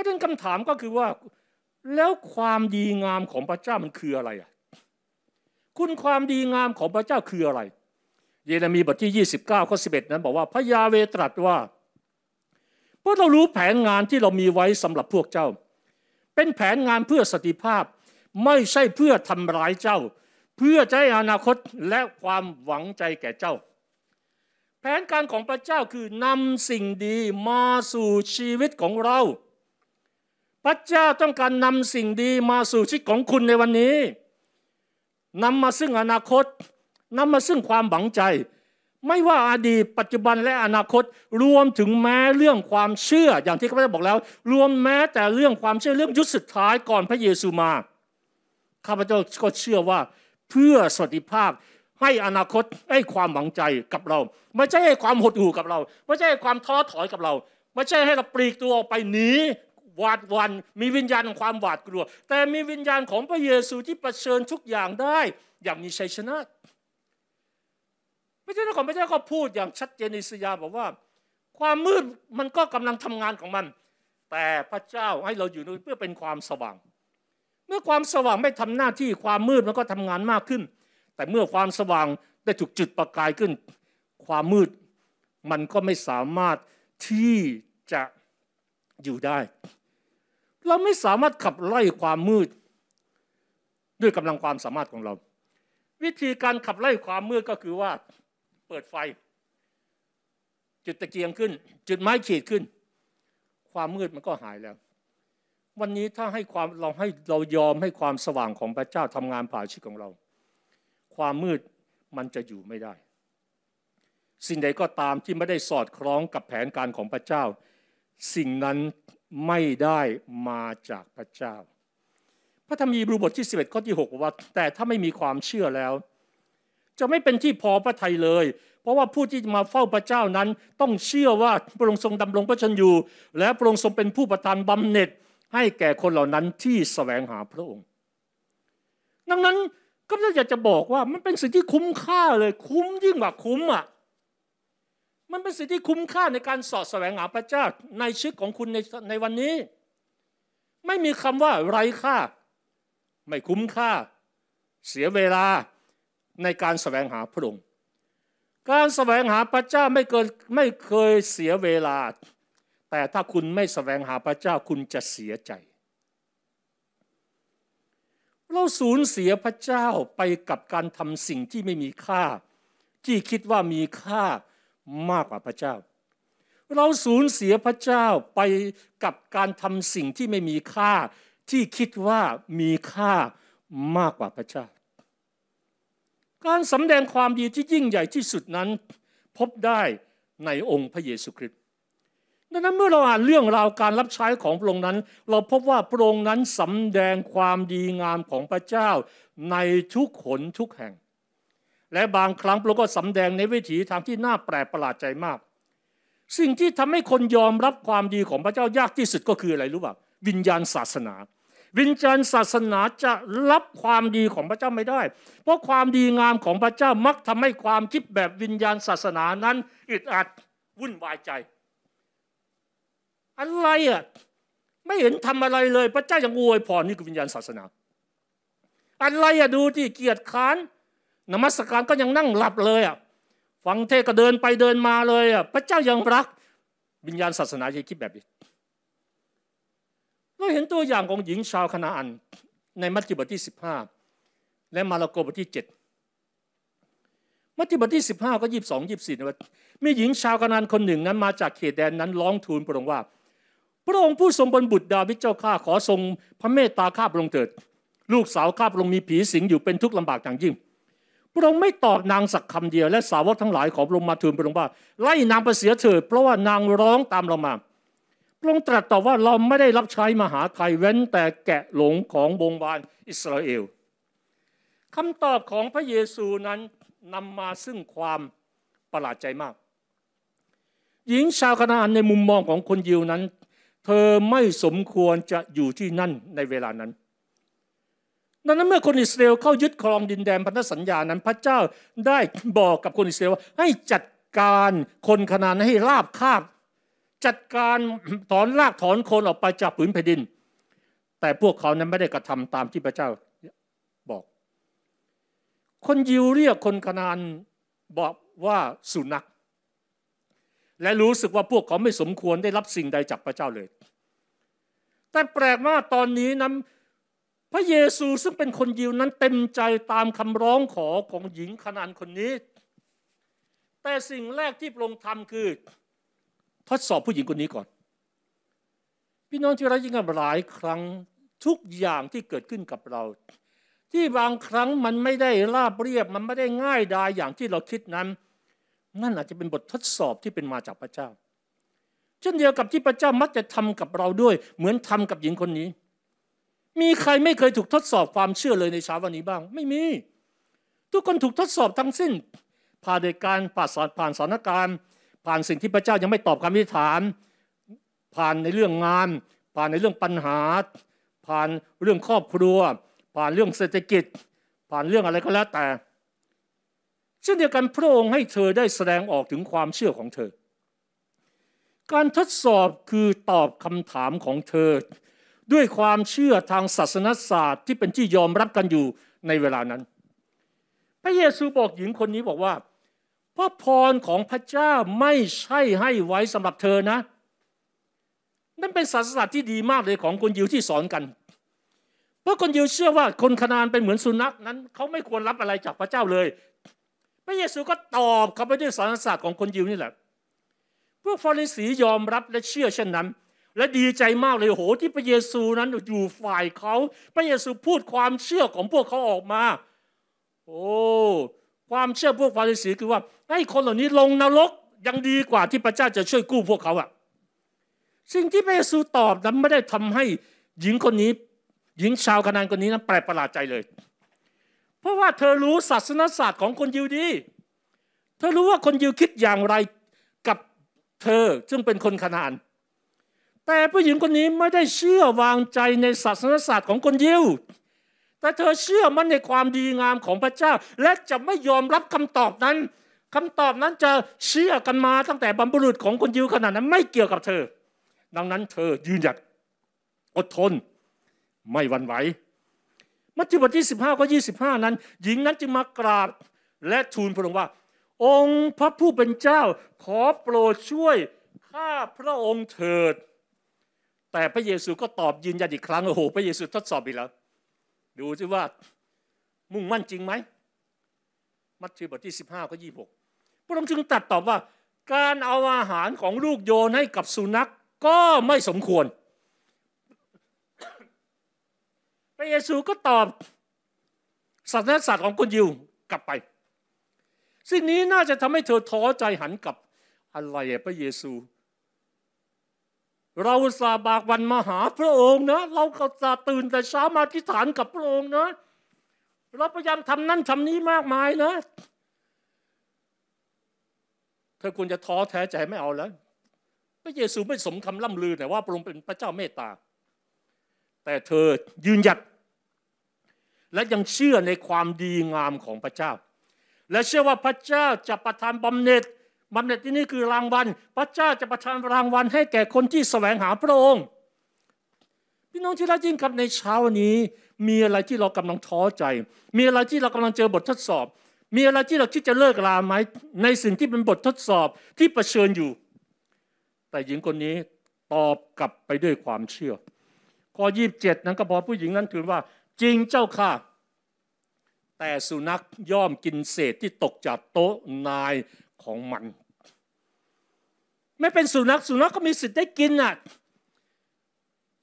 ราะฉะนั้นคำถามก็คือว่าแล้วความดีงามของพระเจ้ามันคืออะไรอ่ะคุณความดีงามของพระเจ้าคืออะไรเยเรมีบทที่ 29ข้อ11นั้นบอกว่าพระยาเวตรัสว่าเพาะเรารู้แผนงานที่เรามีไว้สำหรับพวกเจ้า เป็นแผนงานเพื่อสติภาพไม่ใช่เพื่อทำร้ายเจ้า เพื่อใจ้อนาคตและความหวังใจแก่เจ้า แผนการของพระเจ้าคือนำสิ่งดีมาสู่ชีวิตของเราพระเจ้าต้องการนำสิ่งดีมาสู่ชีวิตของคุณในวันนี้นำมาซึ่งอนาคตนำมาซึ่งความหวังใจ ไม่ว่าอาดีตปัจจุบันและอนาคตรวมถึงแม้เรื่องความเชื่ออย่างที่ขราเจ้าบอกแล้ว รวมแม้แต่เรื่องความเชื่อเรื่องยุคสุดท้ายก่อนพระเยซูมาข้าพเจ้าก็เชื่อว่า เพื่อสวัสดิภาพให้อนาคตให้ความหวังใจกับเรา ไม่ใช่ให้ความหดหู่กับเรา ไม่ใช่ให้ความท้อถอยกับเรา ไม่ใช่ให้เราปลีกตัวออกไปหนีวาดวันมีวิญญาณของความหวาดกลัว แต่มีวิญญาณของพระเยซูที่ประเชิญทุกอย่างได้อย่างมีชัยชนะพระเจ้าของพระเจ้าก็พูดอย่างชัดเจนในสยาบอกว่า ความมืดมันก็กำลังทำงานของมัน แต่พระเจ้าให้เราอยู่เพื่อเป็นความสว่าง เมื่อความสว่างไม่ทำหน้าที่ความมืดมันก็ทำงานมากขึ้น แต่เมื่อความสว่างได้ถูกจุดประกายขึ้น ความมืดมันก็ไม่สามารถที่จะอยู่ได้เราไม่สามารถขับไล่ความมืด ด้วยกำลังความสามารถของเรา วิธีการขับไล่ความมืดก็คือว่าเปิดไฟจุดตะเกียงขึ้น จุดไม้ขีดขึ้น ความมืดมันก็หายแล้ว วันนี้ถ้าให้ความเราให้เรายอมให้ความสว่างของพระเจ้าทำงานผ่านชีวิตของเรา ความมืดมันจะอยู่ไม่ได้ สิ่งใดก็ตามที่ไม่ได้สอดคล้องกับแผนการของพระเจ้าสิ่งนั้นไม่ได้มาจากพระเจ้า พระธรรมีบรูบทที่ 11 ข้อที่6กว่าแต่ถ้าไม่มีความเชื่อแล้ว จะไม่เป็นที่พอพระทัยเลย เพราะว่าผู้ที่มาเฝ้าพระเจ้านั้นต้องเชื่อว่าพระองค์ทรงดำรงพระชนอยู่ และพระองค์ทรงเป็นผู้ประทานบำเหน็จให้แก่คนเหล่านั้นที่สแสวงหาพระองค์ ดังนั้นก็อยากจะบอกว่ามันเป็นสิ่งที่คุ้มค่าเลยคุ้มยิ่งกว่าคุ้มอ่ะมันเป็นสิ่งที่คุ้มค่า ในการสอดแสวงหาพระเจ้าในชีวิตของคุณในในวันนี้ ไม่มีคำว่าไร้ค่าไม่คุ้มค่า เสียเวลาในการแสวงหาพระองค์การแสวงหาพระเจ้าไม่เกินไม่เคยเสียเวลาแต่ถ้าคุณไม่แสวงหาพระเจ้าคุณจะเสียใจ เราสูญเสียพระเจ้าไปกับการทำสิ่งที่ไม่มีค่าที่คิดว่ามีค่ามากกว่าพระเจ้า เราสูญเสียพระเจ้าไปกับการทำสิ่งที่ไม่มีค่าที่คิดว่ามีค่ามากกว่าพระเจ้า การสำแดงความดีที่ยิ่งใหญ่ที่สุดนั้น พบได้ในองค์พระเยซูคริสต์ดังนั้นเมื่อเราอ่านเรื่องราวการรับใช้ของพระองค์นั้น เราพบว่าพระองค์นั้นสำแดงความดีงามของพระเจ้า ในทุกขนทุกแห่งและบางครั้งพระก็สำแดงในวิถีทางที่น่าแปลกประหลาดใจมาก สิ่งที่ทำให้คนยอมรับความดีของพระเจ้ายากที่สุดก็คืออะไรรู้ป่าวิญญาณศาสนา วิญญาณศาสนาจะรับความดีของพระเจ้าไม่ได้ เพราะความดีงามของพระเจ้ามักทำให้ความคิดแบบวิญญาณศาสนานั้นอึดอัดวุ่นวายใจอะไรอ่ะไม่เห็นทำอะไรเลยพระเจ้ายังอวยพรนี่คือวิญญาณศาสนาอะไรอ่ะดูที่เกียรติค้านนมัสการก็ยังนั่งหลับเลยอ่ะ ฟังเทศก็เดินไปเดินมาเลยอ่ะ พระเจ้ายังรัก วิญญาณศาสนาจะคิดแบบนี้เราเห็นตัวอย่างของหญิงชาวคณาอันในมัทธิวบทที่ 15 และมาระโกบทที่ 7 มัทธิวบทที่ 15 ก็22 24นะว่ามีหญิงชาวคณาอันคนหนึ่งนั้นมาจากเขตแดนนั้นร้องทูลพระองค์ว่า พระองค์ผู้ทรงบนบุตรดาวิดเจ้าข้าขอทรง พระเมตตาข้าพระองค์เถิด ลูกสาวข้าพระองค์มีผีสิง อยู่เป็นทุกข์ลำบากอย่างยิ่งพระองค์ไม่ตอบนางสักคำเดียวและสาวกทั้งหลายของพระองค์มาทูลพระองค์ว่าไล่นางไปเสียเถิดเพราะว่านางร้องตามเรามา พระองค์ตรัสตอบว่าเราไม่ได้รับใช้มหาไทยเว้นแต่แกะหลงของบงบาลอิสราเอลคำตอบของพระเยซูนั้นนำมาซึ่งความประหลาดใจมาก หญิงชาวคณาอันในมุมมองของคนยิวนั้น เธอไม่สมควรจะอยู่ที่นั่นในเวลานั้นดังนั้นเมื่อคนอิสราเอลเข้ายึดครองดินแดนพันธสัญญานั้น พระเจ้าได้บอกกับคนอิสราเอลว่า ให้จัดการคนขนานให้ราบคาบจัดการถอนรากถอนโคนออกไปจากผืนแผ่นดิน แต่พวกเขานั้นไม่ได้กระทำตามที่พระเจ้าบอก คนยิวเรียกคนขนานบอกว่าสุนัขและรู้สึกว่าพวกเขาไม่สมควรได้รับสิ่งใดจากพระเจ้าเลย แต่แปลกว่าตอนนี้นั้นพระเยซูซึ่งเป็นคนยิวนั้นเต็มใจตามคำร้องขอของหญิงขนานคนนี้ แต่สิ่งแรกที่พระองค์ทำคือ ทดสอบผู้หญิงคนนี้ก่อน พี่น้องที่รักยิ่งกันหลายครั้งทุกอย่างที่เกิดขึ้นกับเรา ที่บางครั้งมันไม่ได้ราบเรียบมันไม่ได้ง่ายดายอย่างที่เราคิดนั้นนั่นอาจจะเป็นบททดสอบที่เป็นมาจากพระเจ้า เช่นเดียวกับที่พระเจ้ามักจะทำกับเราด้วย เหมือนทำกับหญิงคนนี้มีใครไม่เคยถูกทดสอบความเชื่อเลยในเช้าวันนี้บ้างไม่มีทุกคนถูกทดสอบทั้งสิ้นผ่านเหตุการณ์ผ่านสาถานการณ์ ผ่านสิ่งที่พระเจ้ายังไม่ตอบคำอธิษฐานผ่านในเรื่องงาน ผ่านในเรื่องปัญหา ผ่านเรื่องครอบครัวผ่านเรื่องเศรษฐกิจ ผ่านเรื่องอะไรก็แล้วแต่เช่นเดียวกันพระองค์ให้เธอได้แสดงออกถึงความเชื่อของเธอ การทดสอบคือตอบคำถามของเธอด้วยความเชื่อทางศาสนศาสตร์ที่เป็นที่ยอมรับกันอยู่ในเวลานั้น พระเยซูบอกหญิงคนนี้บอกว่าพระพรของพระเจ้าไม่ใช่ให้ไว้สำหรับเธอนะนั่นเป็นศาสนาที่ดีมากเลยของคนยิวที่สอนกัน เพราะคนยิวเชื่อว่าคนคนานเป็นเหมือนสุนัขนั้น เขาไม่ควรรับอะไรจากพระเจ้าเลย พระเยซูก็ตอบเขาไปด้วยศาสนาของคนยิวนี่แหละพวกฟาริสียอมรับและเชื่อเช่นนั้นและดีใจมากเลยโหที่พระเยซูนั้นอยู่ฝ่ายเขาพระเยซูพูดความเชื่อของพวกเขาออกมา โอ้ความเชื่อพวกฟาริสีคือว่า ให้คนเหล่านี้ลงนรกยังดีกว่าที่พระเจ้าจะช่วยกู้พวกเขาอะสิ่งที่พระเยซูตอบนั้นไม่ได้ทำให้หญิงคนนี้หญิงชาวคานานคนนี้นั้นแปลกประหลาดใจเลย เพราะว่าเธอรู้ศาสนศาสตร์ของคนยิวดี เธอรู้ว่าคนยิวคิดอย่างไรกับเธอซึ่งเป็นคนคานานแต่ผู้หญิงคนนี้ไม่ได้เชื่อวางใจในศาสนศาสตร์ของคนยิว แต่เธอเชื่อมั่นในความดีงามของพระเจ้า และจะไม่ยอมรับคำตอบนั้น คำตอบนั้นจะเชื่อกันมาตั้งแต่บรรพบุรุษของคนยิวขนาดนั้น ไม่เกี่ยวกับเธอ ดังนั้นเธอยืนหยัดอดทนไม่วันไหว มัทธิวบทที่15ก้25 นั้น หญิงนั้นจึงมากราบและทูลพระองค์ว่า องค์พระผู้เป็นเจ้าขอโปรดช่วยข้าพระองค์เถิดแต่พระเยซูก็ตอบยืนยันอีกครั้งโอ้โห พระเยซู ทดสอบอีกแล้ว ดูสิว่ามุ่งมั่นจริงไหม มัทธิวบทที่ 15ข็26พระองค์จึงตัดตอบว่า การเอาอาหารของลูกโยนให้กับสุนัขก็ไม่สมควร พระเยซูก็ตอบศาสนศาสตร์ของคนยิวกลับไป สิ่งนี้น่าจะทำให้เธอท้อใจหันกลับ อะไรพระเยซูเราสาบากวันมาหาพระองค์นะ เราก็สาตื่นแต่เช้ามาที่ฐานกับพระองค์นะ เราพยายามทำนั่นทำนี้มากมายนะเธอควรจะท้อแท้ใจไม่เอาแล้ว พระเยซูไม่สมคำล่ำลือแต่ว่าพระองค์เป็นพระเจ้าเมตตา แต่เธอยืนหยัดและยังเชื่อในความดีงามของพระเจ้า และเชื่อว่าพระเจ้าจะประทานบำเหน็จบำเหน็จที่นี่คือรางวัลพระเจ้าจะประทานรางวัลให้แก่คนที่แสวงหาพระองค์พี่น้องที่รักยิ่งครับในเช้านี้ มีอะไรที่เรากำลังท้อใจ มีอะไรที่เรากำลังเจอบททดสอบ มีอะไรที่เราคิดจะเลิกลาไหม ในสิ่งที่เป็นบททดสอบที่ปเชิญอยู่ แต่หญิงคนนี้ตอบกลับไปด้วยความเชื่อข้อยีบเจ็ดนั้นก็บอกผู้หญิงนั้นถือว่า จริงเจ้าค่ะ แต่สุนัขย่อมกินเศษที่ตกจากโต๊ะนายของมันไม่เป็นสุนัขสุนัขก็มีสิทธิ์ได้กินน่ะ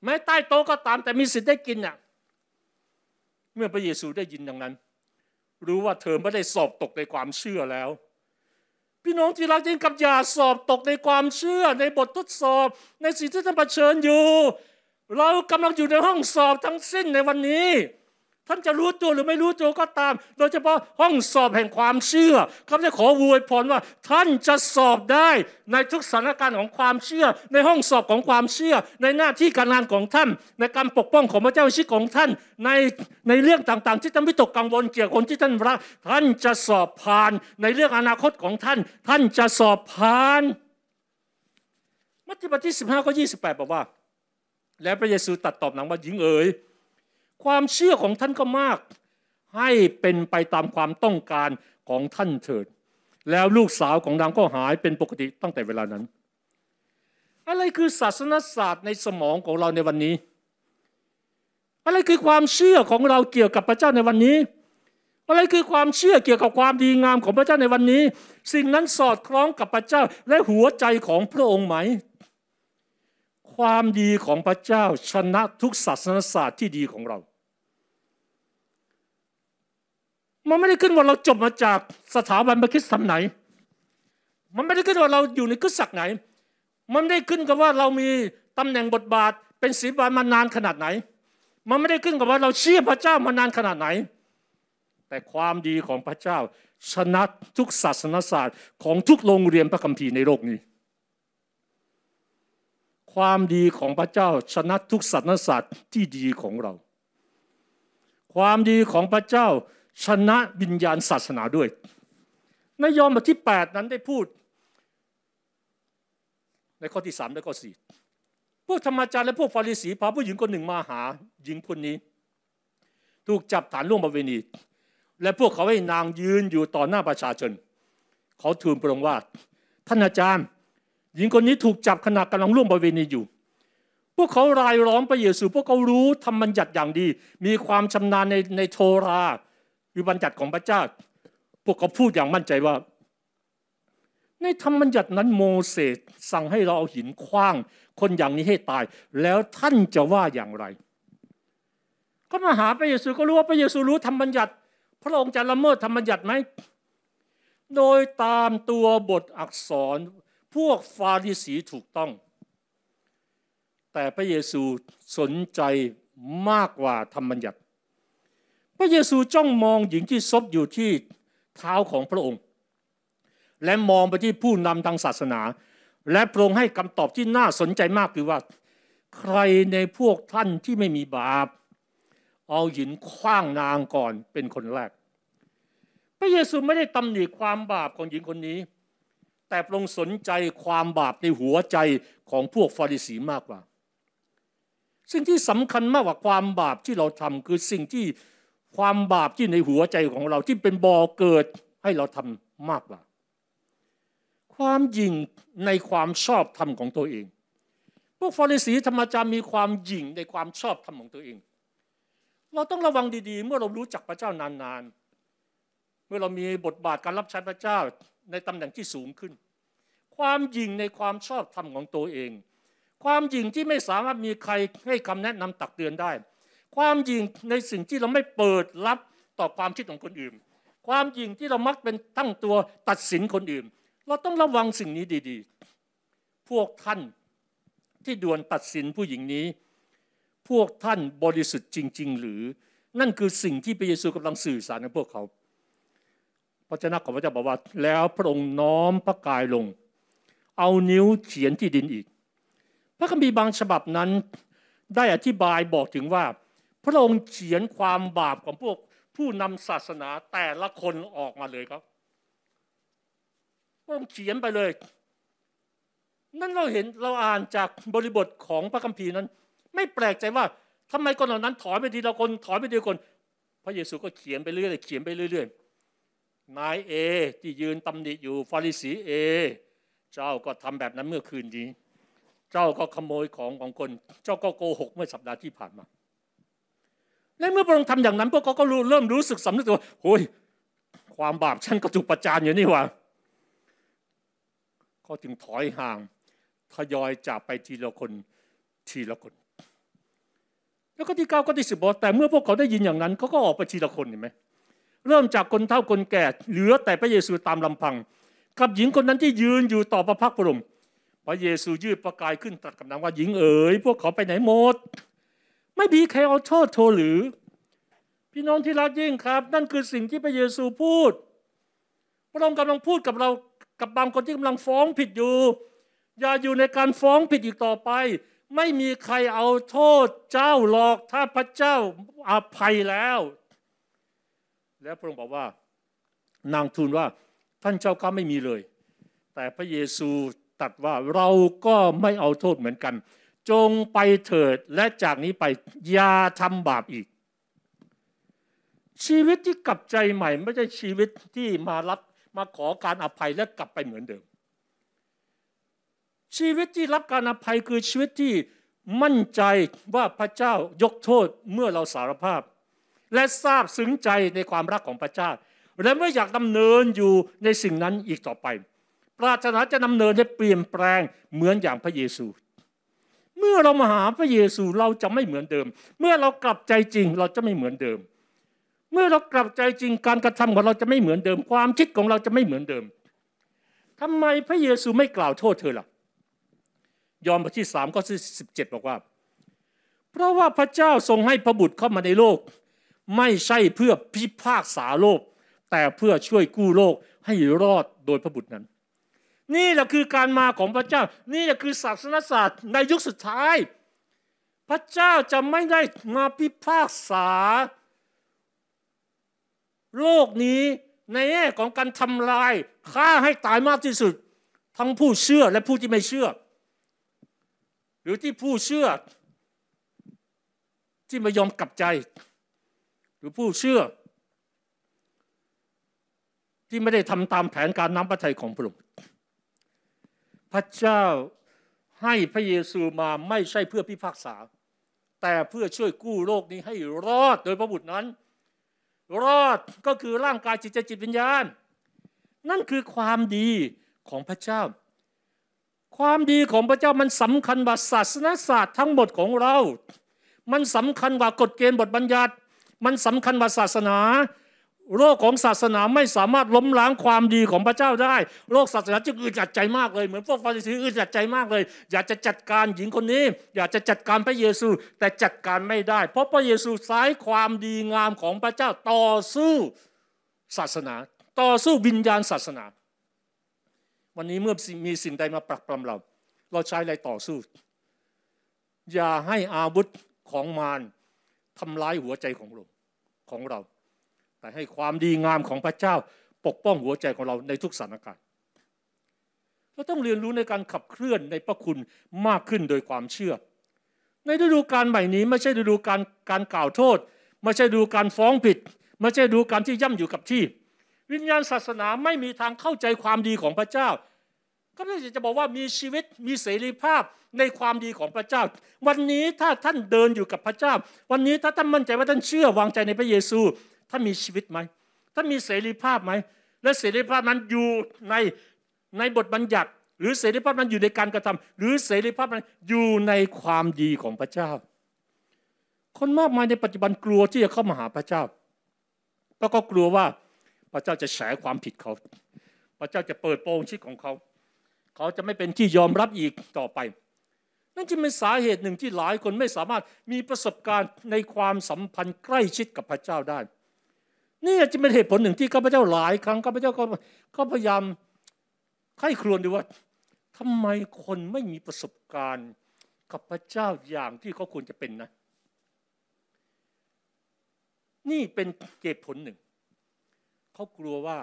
แม้ใต้โต๊ะก็ตามแต่มีสิทธิ์ได้กินน่ะ เมื่อพระเยซูได้ยินดังนั้น รู้ว่าเธอไม่ได้สอบตกในความเชื่อแล้ว พี่น้องที่รักจริงกับอย่าสอบตกในความเชื่อในบททดสอบ ในสิ่งที่ท่านเผชิญอยู่ เรากำลังอยู่ในห้องสอบทั้งสิ้นในวันนี้ท่านจะรู้ตัวหรือไม่รู้ตัวก็ตาม โดยเฉพาะห้องสอบแห่งความเชื่อข้าพเจ้าขอววยพรว่าท่านจะสอบได้ในทุกสถานการณ์ของความเชื่อ ในห้องสอบของความเชื่อ ในหน้าที่การงานของท่าน ในการปกป้องของพระเจ้าชีวิตของท่านในในเรื่องต่างๆที่ท่านไม่ตกกังวลเกี่ยวกับคนที่ท่านรักท่านจะสอบผ่าน ในเรื่องอนาคตของท่าน ท่านจะสอบผ่าน มัทธิวบทที่สิบห้าข้อยี่สิบแปดบอกว่า และพระเยซูตัดตอบหนังว่าหญิงเอ๋ยความเชื่อของท่านก็มาก ให้เป็นไปตามความต้องการของท่านเถิด แล้วลูกสาวของนางก็หายเป็นปกติตั้งแต่เวลานั้น อะไรคือศาสนศาสตร์ในสมองของเราในวันนี้ อะไรคือความเชื่อของเราเกี่ยวกับพระเจ้าในวันนี้ อะไรคือความเชื่อเกี่ยวกับความดีงามของพระเจ้าในวันนี้ สิ่งนั้นสอดคล้องกับพระเจ้าและหัวใจของพระองค์ไหมความดีของพระเจ้าชนะทุกศาสนศาสตร์ที่ดีของเรา มันไม่ได้ขึ้นว่าเราจบมาจากสถาบันบัคฑิสทำไหน มันไม่ได้ขึ้นว่าเราอยู่ในกุศลไหน มันไม่ได้ขึ้นกับว่าเรามี ตำแหน่งบทบาทเป็นศิบาลมานานขนาดไหน มันไม่ได้ขึ้นกับว่าเราเชื่อพระเจ้ามานานขนาดไหน แต่ความดีของพระเจ้า ชนะทุกศาสนศาสตร์ ของทุกโรงเรียนพระคัมภีร์ในโลกนี้ความดีของพระเจ้าชนะทุกสรรพสัตว์ที่ดีของเรา ความดีของพระเจ้าชนะวิญญาณศาสนาด้วยในยอห์นบทที่ 8 นั้นได้พูด ในข้อที่3และข้อ4พวกธรรมจารย์และพวกฟาริสีพาผู้หญิงคนหนึ่งมาหาหญิงคนนี้ถูกจับฐานร่วมประเวณีและพวกเขาให้นางยืนอยู่ต่อหน้าประชาชนเขาทูลพระองค์ว่าท่านอาจารย์หญิงคนนี้ถูกจับขณะกำลังร่วมบริเวณีอยู่ พวกเขารายล้อมพระเยซูพวกเขารู้ธรรมบัญญัติอย่างดี มีความชำนาญในในโทราคือบัญญัติของพระเจ้าพวกเขาพูดอย่างมั่นใจว่าในธรรมบัญญัตินั้นโมเสสสั่งให้เราเอาหินคว้างคนอย่างนี้ให้ตาย แล้วท่านจะว่าอย่างไรก็มาหาพระเยซูก็รู้ว่าพระเยซูรู้ธรรมบัญญัติ พระองค์จะละเมิดธรรมบัญญัติไหม โดยตามตัวบทอักษรพวกฟาริสีถูกต้อง แต่พระเยซูสนใจมากกว่าธรรมบัญญัติ พระเยซูจ้องมองหญิงที่ซบอยู่ที่เท้าของพระองค์ และมองไปที่ผู้นำทางศาสนา และพระองค์ให้คำตอบที่น่าสนใจมากคือว่าใครในพวกท่านที่ไม่มีบาป เอาหินคว้างนางก่อนเป็นคนแรก พระเยซูไม่ได้ตำหนิความบาปของหญิงคนนี้แต่พระองค์สนใจความบาปในหัวใจของพวกฟาริสีมากกว่า สิ่งที่สำคัญมากกว่าความบาปที่เราทำ คือสิ่งที่ความบาปที่ในหัวใจของเราที่เป็นบ่อเกิดให้เราทำมากกว่า ความยิ่งในความชอบธรรมของตัวเอง พวกฟาริสีธรรมจารมี ความยิ่งในความชอบธรรมของตัวเอง เราต้องระวังดีๆ เมื่อเรารู้จักพระเจ้านานๆเมื่อเรามีบทบาทการรับใช้พระเจ้าในตำแหน่งที่สูงขึ้น ความยิ่งในความชอบธรรมของตัวเอง ความยิ่งที่ไม่สามารถมีใครให้คำแนะนำตักเตือนได้ ความยิ่งในสิ่งที่เราไม่เปิดรับต่อความคิดของคนอื่นความยิ่งที่เรามักเป็นตั้งตัวตัดสินคนอื่นเราต้องระวังสิ่งนี้ดี ๆ พวกท่านที่ด่วนตัดสินผู้หญิงนี้ พวกท่านบริสุทธิ์จริง ๆ หรือนั่นคือสิ่งที่พระเยซูกำลังสื่อสารกับพวกเขาพระเจ้าของพระเจ้าบอกว่าแล้วพระองค์น้อมพระกายลง เอานิ้วเขียนที่ดินอีก พระคัมภีร์บางฉบับนั้นได้อธิบายบอกถึงว่า พระองค์เขียนความบาปของพวกผู้นำศาสนาแต่ละคนออกมาเลยครับ พระองค์เขียนไปเลยนั่นเราเห็นเราอ่านจากบริบทของพระคัมภีร์นั้น ไม่แปลกใจว่าทำไมคนเหล่านั้น ถอยไปทีละคนถอยไปทีละคน พระเยซู ก็เขียนไปเรื่อยๆเขียนไปเรื่อยๆนายเอที่ยืนตำหนิอยู่ฟาริสีเอ เจ้าก็ทำแบบนั้นเมื่อคืนนี้ เจ้าก็ขโมยของของคน เจ้าก็โกหกเมื่อสัปดาห์ที่ผ่านมาและเมื่อพระองค์ทำอย่างนั้นพวกเขาก็เริ่มรู้สึกสำนึกว่าโฮ้ยความบาปฉันก็ถูกประจานอยู่นี่ว่าเขาจึงถอยห่างทยอยจากไปทีละคนทีละคน แล้วก็ที่เก้าก็ที่สิบบอกแต่เมื่อพวกเขาได้ยินอย่างนั้นเขาก็ออกไปทีละคนเห็นไหมเริ่มจากคนเฒ่าคนแก่เหลือแต่พระเยซูตามลำพังกับหญิงคนนั้นที่ยืนอยู่ต่อพระพักพระพระเยซูยืดประกายขึ้นตรัสกับนางว่าหญิงเอ๋ยพวกเขาไปไหนหมดไม่มีใครเอาโทษโทรหรือ พี่น้องที่รักยิ่งครับ นั่นคือสิ่งที่พระเยซูพูดพระองค์กำลังพูดกับเรากับบางคนที่กำลังฟ้องผิดอยู่ อย่าอยู่ในการฟ้องผิดอีกต่อไป ไม่มีใครเอาโทษ เจ้าหรอกถ้าพระเจ้าอาภัยแล้วแล้วพระองค์บอกว่านางทูลว่าท่านเจ้าข้าไม่มีเลย แต่พระเยซูตัดว่าเราก็ไม่เอาโทษเหมือนกัน จงไปเถิดและจากนี้ไปอย่าทำบาปอีก ชีวิตที่กลับใจใหม่ไม่ใช่ชีวิตที่มารับมาขอการอภัยและกลับไปเหมือนเดิม ชีวิตที่รับการอภัยคือชีวิตที่มั่นใจว่าพระเจ้ายกโทษเมื่อเราสารภาพและทราบซึ้งใจในความรักของพระเจ้าและไม่อยากดำเนินอยู่ในสิ่งนั้นอีกต่อไปปรารถนาจะดำเนินให้เปลี่ยนแปลงเหมือนอย่างพระเยซู เมื่อเรามาหาพระเยซูเราจะไม่เหมือนเดิม เมื่อเรากลับใจจริงเราจะไม่เหมือนเดิม เมื่อเรากลับใจจริงการกระทำของเราจะไม่เหมือนเดิม ความคิดของเราจะไม่เหมือนเดิม ทำไมพระเยซูไม่กล่าวโทษเธอล่ะยอห์นบทที่สามข้อที่สิบเจ็ดบอกว่า เพราะว่าพระเจ้าทรงให้พระบุตรเข้ามาในโลกไม่ใช่เพื่อพิพากษาโลก แต่เพื่อช่วยกู้โลกให้รอดโดยพระบุตรนั้น นี่แหละคือการมาของพระเจ้า นี่แหละคือศาสนศาสตร์ ในยุคสุดท้าย พระเจ้าจะไม่ได้มาพิพากษา โลกนี้ในแง่ของการทำลายฆ่าให้ตายมากที่สุด ทั้งผู้เชื่อและผู้ที่ไม่เชื่อ หรือที่ผู้เชื่อ ที่ไม่ยอมกลับใจหรือผู้เชื่อที่ไม่ได้ทำตามแผนการน้ำพระทัยของพระองค์ พระเจ้าให้พระเยซูมาไม่ใช่เพื่อพิพากษา แต่เพื่อช่วยกู้โลกนี้ให้รอด โดยพระบุตรนั้น รอดก็คือร่างกายจิตใจจิตวิญญาณ นั่นคือความดีของพระเจ้า ความดีของพระเจ้ามันสำคัญกว่าศาสนศาสตร์ทั้งหมดของเรา มันสำคัญกว่ากฎเกณฑ์บทบัญญัติมันสำคัญกว่าศาสนาโลกของศาสนาไม่สามารถล้มล้างความดีของพระเจ้าได้โลกศาสนาจึงอึดอัดใจมากเลยเหมือนพวกฟาริสีอึดอัดใจมากเลย อยากจะจัดการหญิงคนนี้ อยากจะจัดการพระเยซูแต่จัดการไม่ได้ เพราะพระเยซูสายความดีงามของพระเจ้าต่อสู้ศาสนา ต่อสู้วิญญาณศาสนา วันนี้เมื่อมีสิ่งใดมาปรักปรำเราเราใช้อะไรต่อสู้ อย่าให้อาวุธของมารทำลายหัวใจของเราของเรา แต่ให้ความดีงามของพระเจ้า ปกป้องหัวใจของเราในทุกสถานการณ์ เราต้องเรียนรู้ในการขับเคลื่อนในพระคุณมากขึ้นโดยความเชื่อ ในฤดูการใหม่นี้ ไม่ใช่ฤดูการการกล่าวโทษ ไม่ใช่ฤดูการฟ้องผิด ไม่ใช่ฤดูการที่ย่ำอยู่กับที่ วิญญาณศาสนาไม่มีทางเข้าใจความดีของพระเจ้าก็เลยจะบอกว่ามีชีวิตมีเสรีภาพในความดีของพระเจ้า วันนี้ถ้าท่านเดินอยู่กับพระเจ้า วันนี้ถ้าท่านมั่นใจว่าท่านเชื่อวางใจในพระเยซูท่านมีชีวิตไหมท่านมีเสรีภาพไหมและเสรีภาพนั้นอยู่ในในบทบัญญัติ หรือเสรีภาพนั้นอยู่ในการกระทำ หรือเสรีภาพนั้นอยู่ในความดีของพระเจ้า คนมากมายในปัจจุบันกลัวที่จะเข้ามาหาพระเจ้าแล้วก็กลัวว่าพระเจ้าจะแฉความผิดเขา พระเจ้าจะเปิดโปงชีวิตของเขาเขาจะไม่เป็นที่ยอมรับอีกต่อไป นั่นจึงเป็นสาเหตุหนึ่งที่หลายคนไม่สามารถมีประสบการณ์ในความสัมพันธ์ใกล้ชิดกับพระเจ้าได้นี่จะเป็นเหตุผลหนึ่งที่ข้าพเจ้าหลายครั้งข้าพเจ้าก็พยายามไข้ครวญดูว่า ทำไมคนไม่มีประสบการณ์กับพระเจ้าอย่างที่เขาควรจะเป็นนะ นี่เป็นเหตุผลหนึ่ง เขากลัวว่า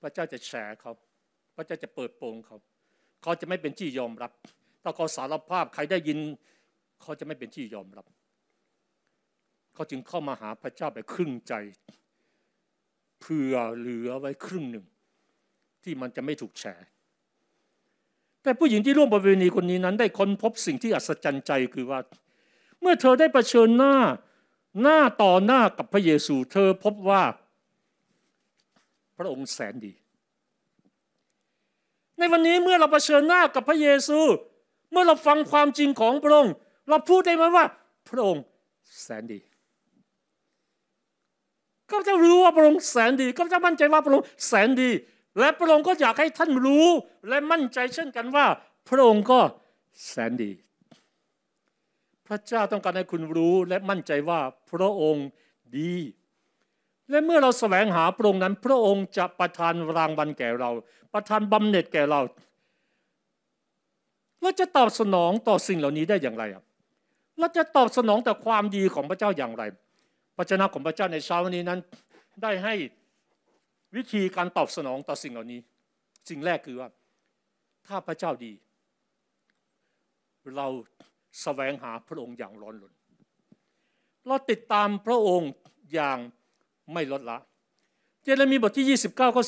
พระเจ้าจะแฉเขาพระเจ้าจะเปิดโปงเขาเขาจะไม่เป็นที่ยอมรับถ้าเขาสารภาพใครได้ยิน เขาจะไม่เป็นที่ยอมรับ เขาจึงเข้ามาหาพระเจ้าไปครึ่งใจเผื่อเหลือไว้ครึ่งหนึ่ง ที่มันจะไม่ถูกแฉ แต่ผู้หญิงที่ร่วมประเวณีคนนี้นั้น ได้ค้นพบสิ่งที่อัศจรรย์ใจคือว่า เมื่อเธอได้ปเะชิญหน้าหน้าต่อหน้ากับพระเยซู เธอพบว่าพระองค์แสนดีในวันนี้เมื่อเราเผชิญหน้ากับพระเยซู เมื่อเราฟังความจริงของพระองค์ เราพูดได้ไหมว่าพระองค์แสนดีก็จะรู้ว่าพระองค์แสนดีก็จะมั่นใจว่าพระองค์แสนดี และพระองค์ก็อยากให้ท่านรู้และมั่นใจเช่นกันว่า พระองค์ก็แสนดีพระเจ้าต้องการให้คุณรู้และมั่นใจว่าพระองค์ดีและเมื่อเราแสวงหาพระองค์นั้น พระองค์จะประทานรางวัลแก่เรา ประทานบำเหน็จแก่เราเราจะตอบสนองต่อสิ่งเหล่านี้ได้อย่างไรครับเราจะตอบสนองต่อความดีของพระเจ้าอย่างไรพระชนะของพระเจ้าในเช้าวันนี้นั้นได้ให้วิธีการตอบสนองต่อสิ่งเหล่านี้ สิ่งแรกคือว่าถ้าพระเจ้าดี เราแสวงหาพระองค์อย่างร้อนรนเราติดตามพระองค์อย่างไม่ลดละ เจเรมีบทที่29ข้อ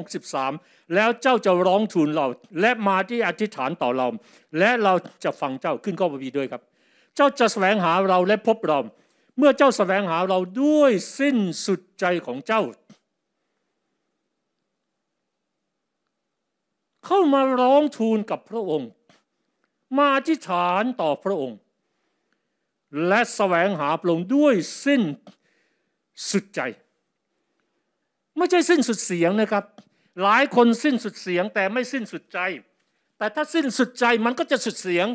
12 13 แล้วเจ้าจะร้องทูลเราและมาที่อธิษฐานต่อเรา และเราจะฟังเจ้าขึ้นข้อบัีด้วยครับ เจ้าจะแสวงหาเราและพบเรา เมื่อเจ้าแสวงหาเราด้วยสิ้นสุดใจของเจ้า เข้ามาร้องทูลกับพระองค์ มาอธิษฐานต่อพระองค์ และแสวงหาพระองค์ด้วยสิ้นสุดใจ ไม่ใช่สิ้นสุดเสียงนะครับ หลายคนสิ้นสุดเสียงแต่ไม่สิ้นสุดใจ แต่ถ้าสิ้นสุดใจมันก็จะสุดเสียง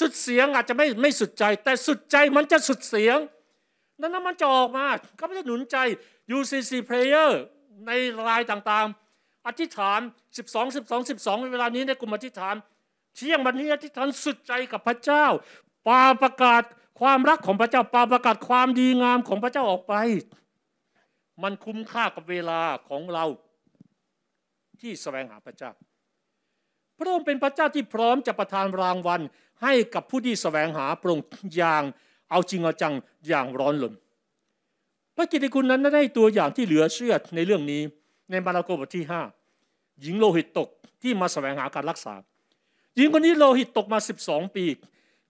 สุดเสียงอาจจะไม่ไม่สุดใจ แต่สุดใจมันจะสุดเสียง นั้นมันจะออกมาก็ไม่ได้หนุนใจ UCC Player ในรายต่างๆ อธิษฐาน 12 12 12ในเวลานี้ในกลุ่มอธิษฐานเที่ยงวันนี้อธิษฐานสุดใจกับพระเจ้าปาประกาศความรักของพระเจ้าปาประกาศความดีงามของพระเจ้าออกไป มันคุ้มค่ากับเวลาของเราที่แสวงหาพระเจ้า พระองค์เป็นพระเจ้าที่พร้อมจะประทานรางวัลให้กับผู้ที่แสวงหาพระองค์อย่างเอาจริงเอาจังอย่างร้อนลนพระกิตติคุณนั้นได้ตัวอย่างที่เหลือเชื่อในเรื่องนี้ในมาระโกบทที่5หญิงโลหิตตกที่มาแสวงหาการรักษาหญิงคนนี้โลหิตตกมา 12 ปี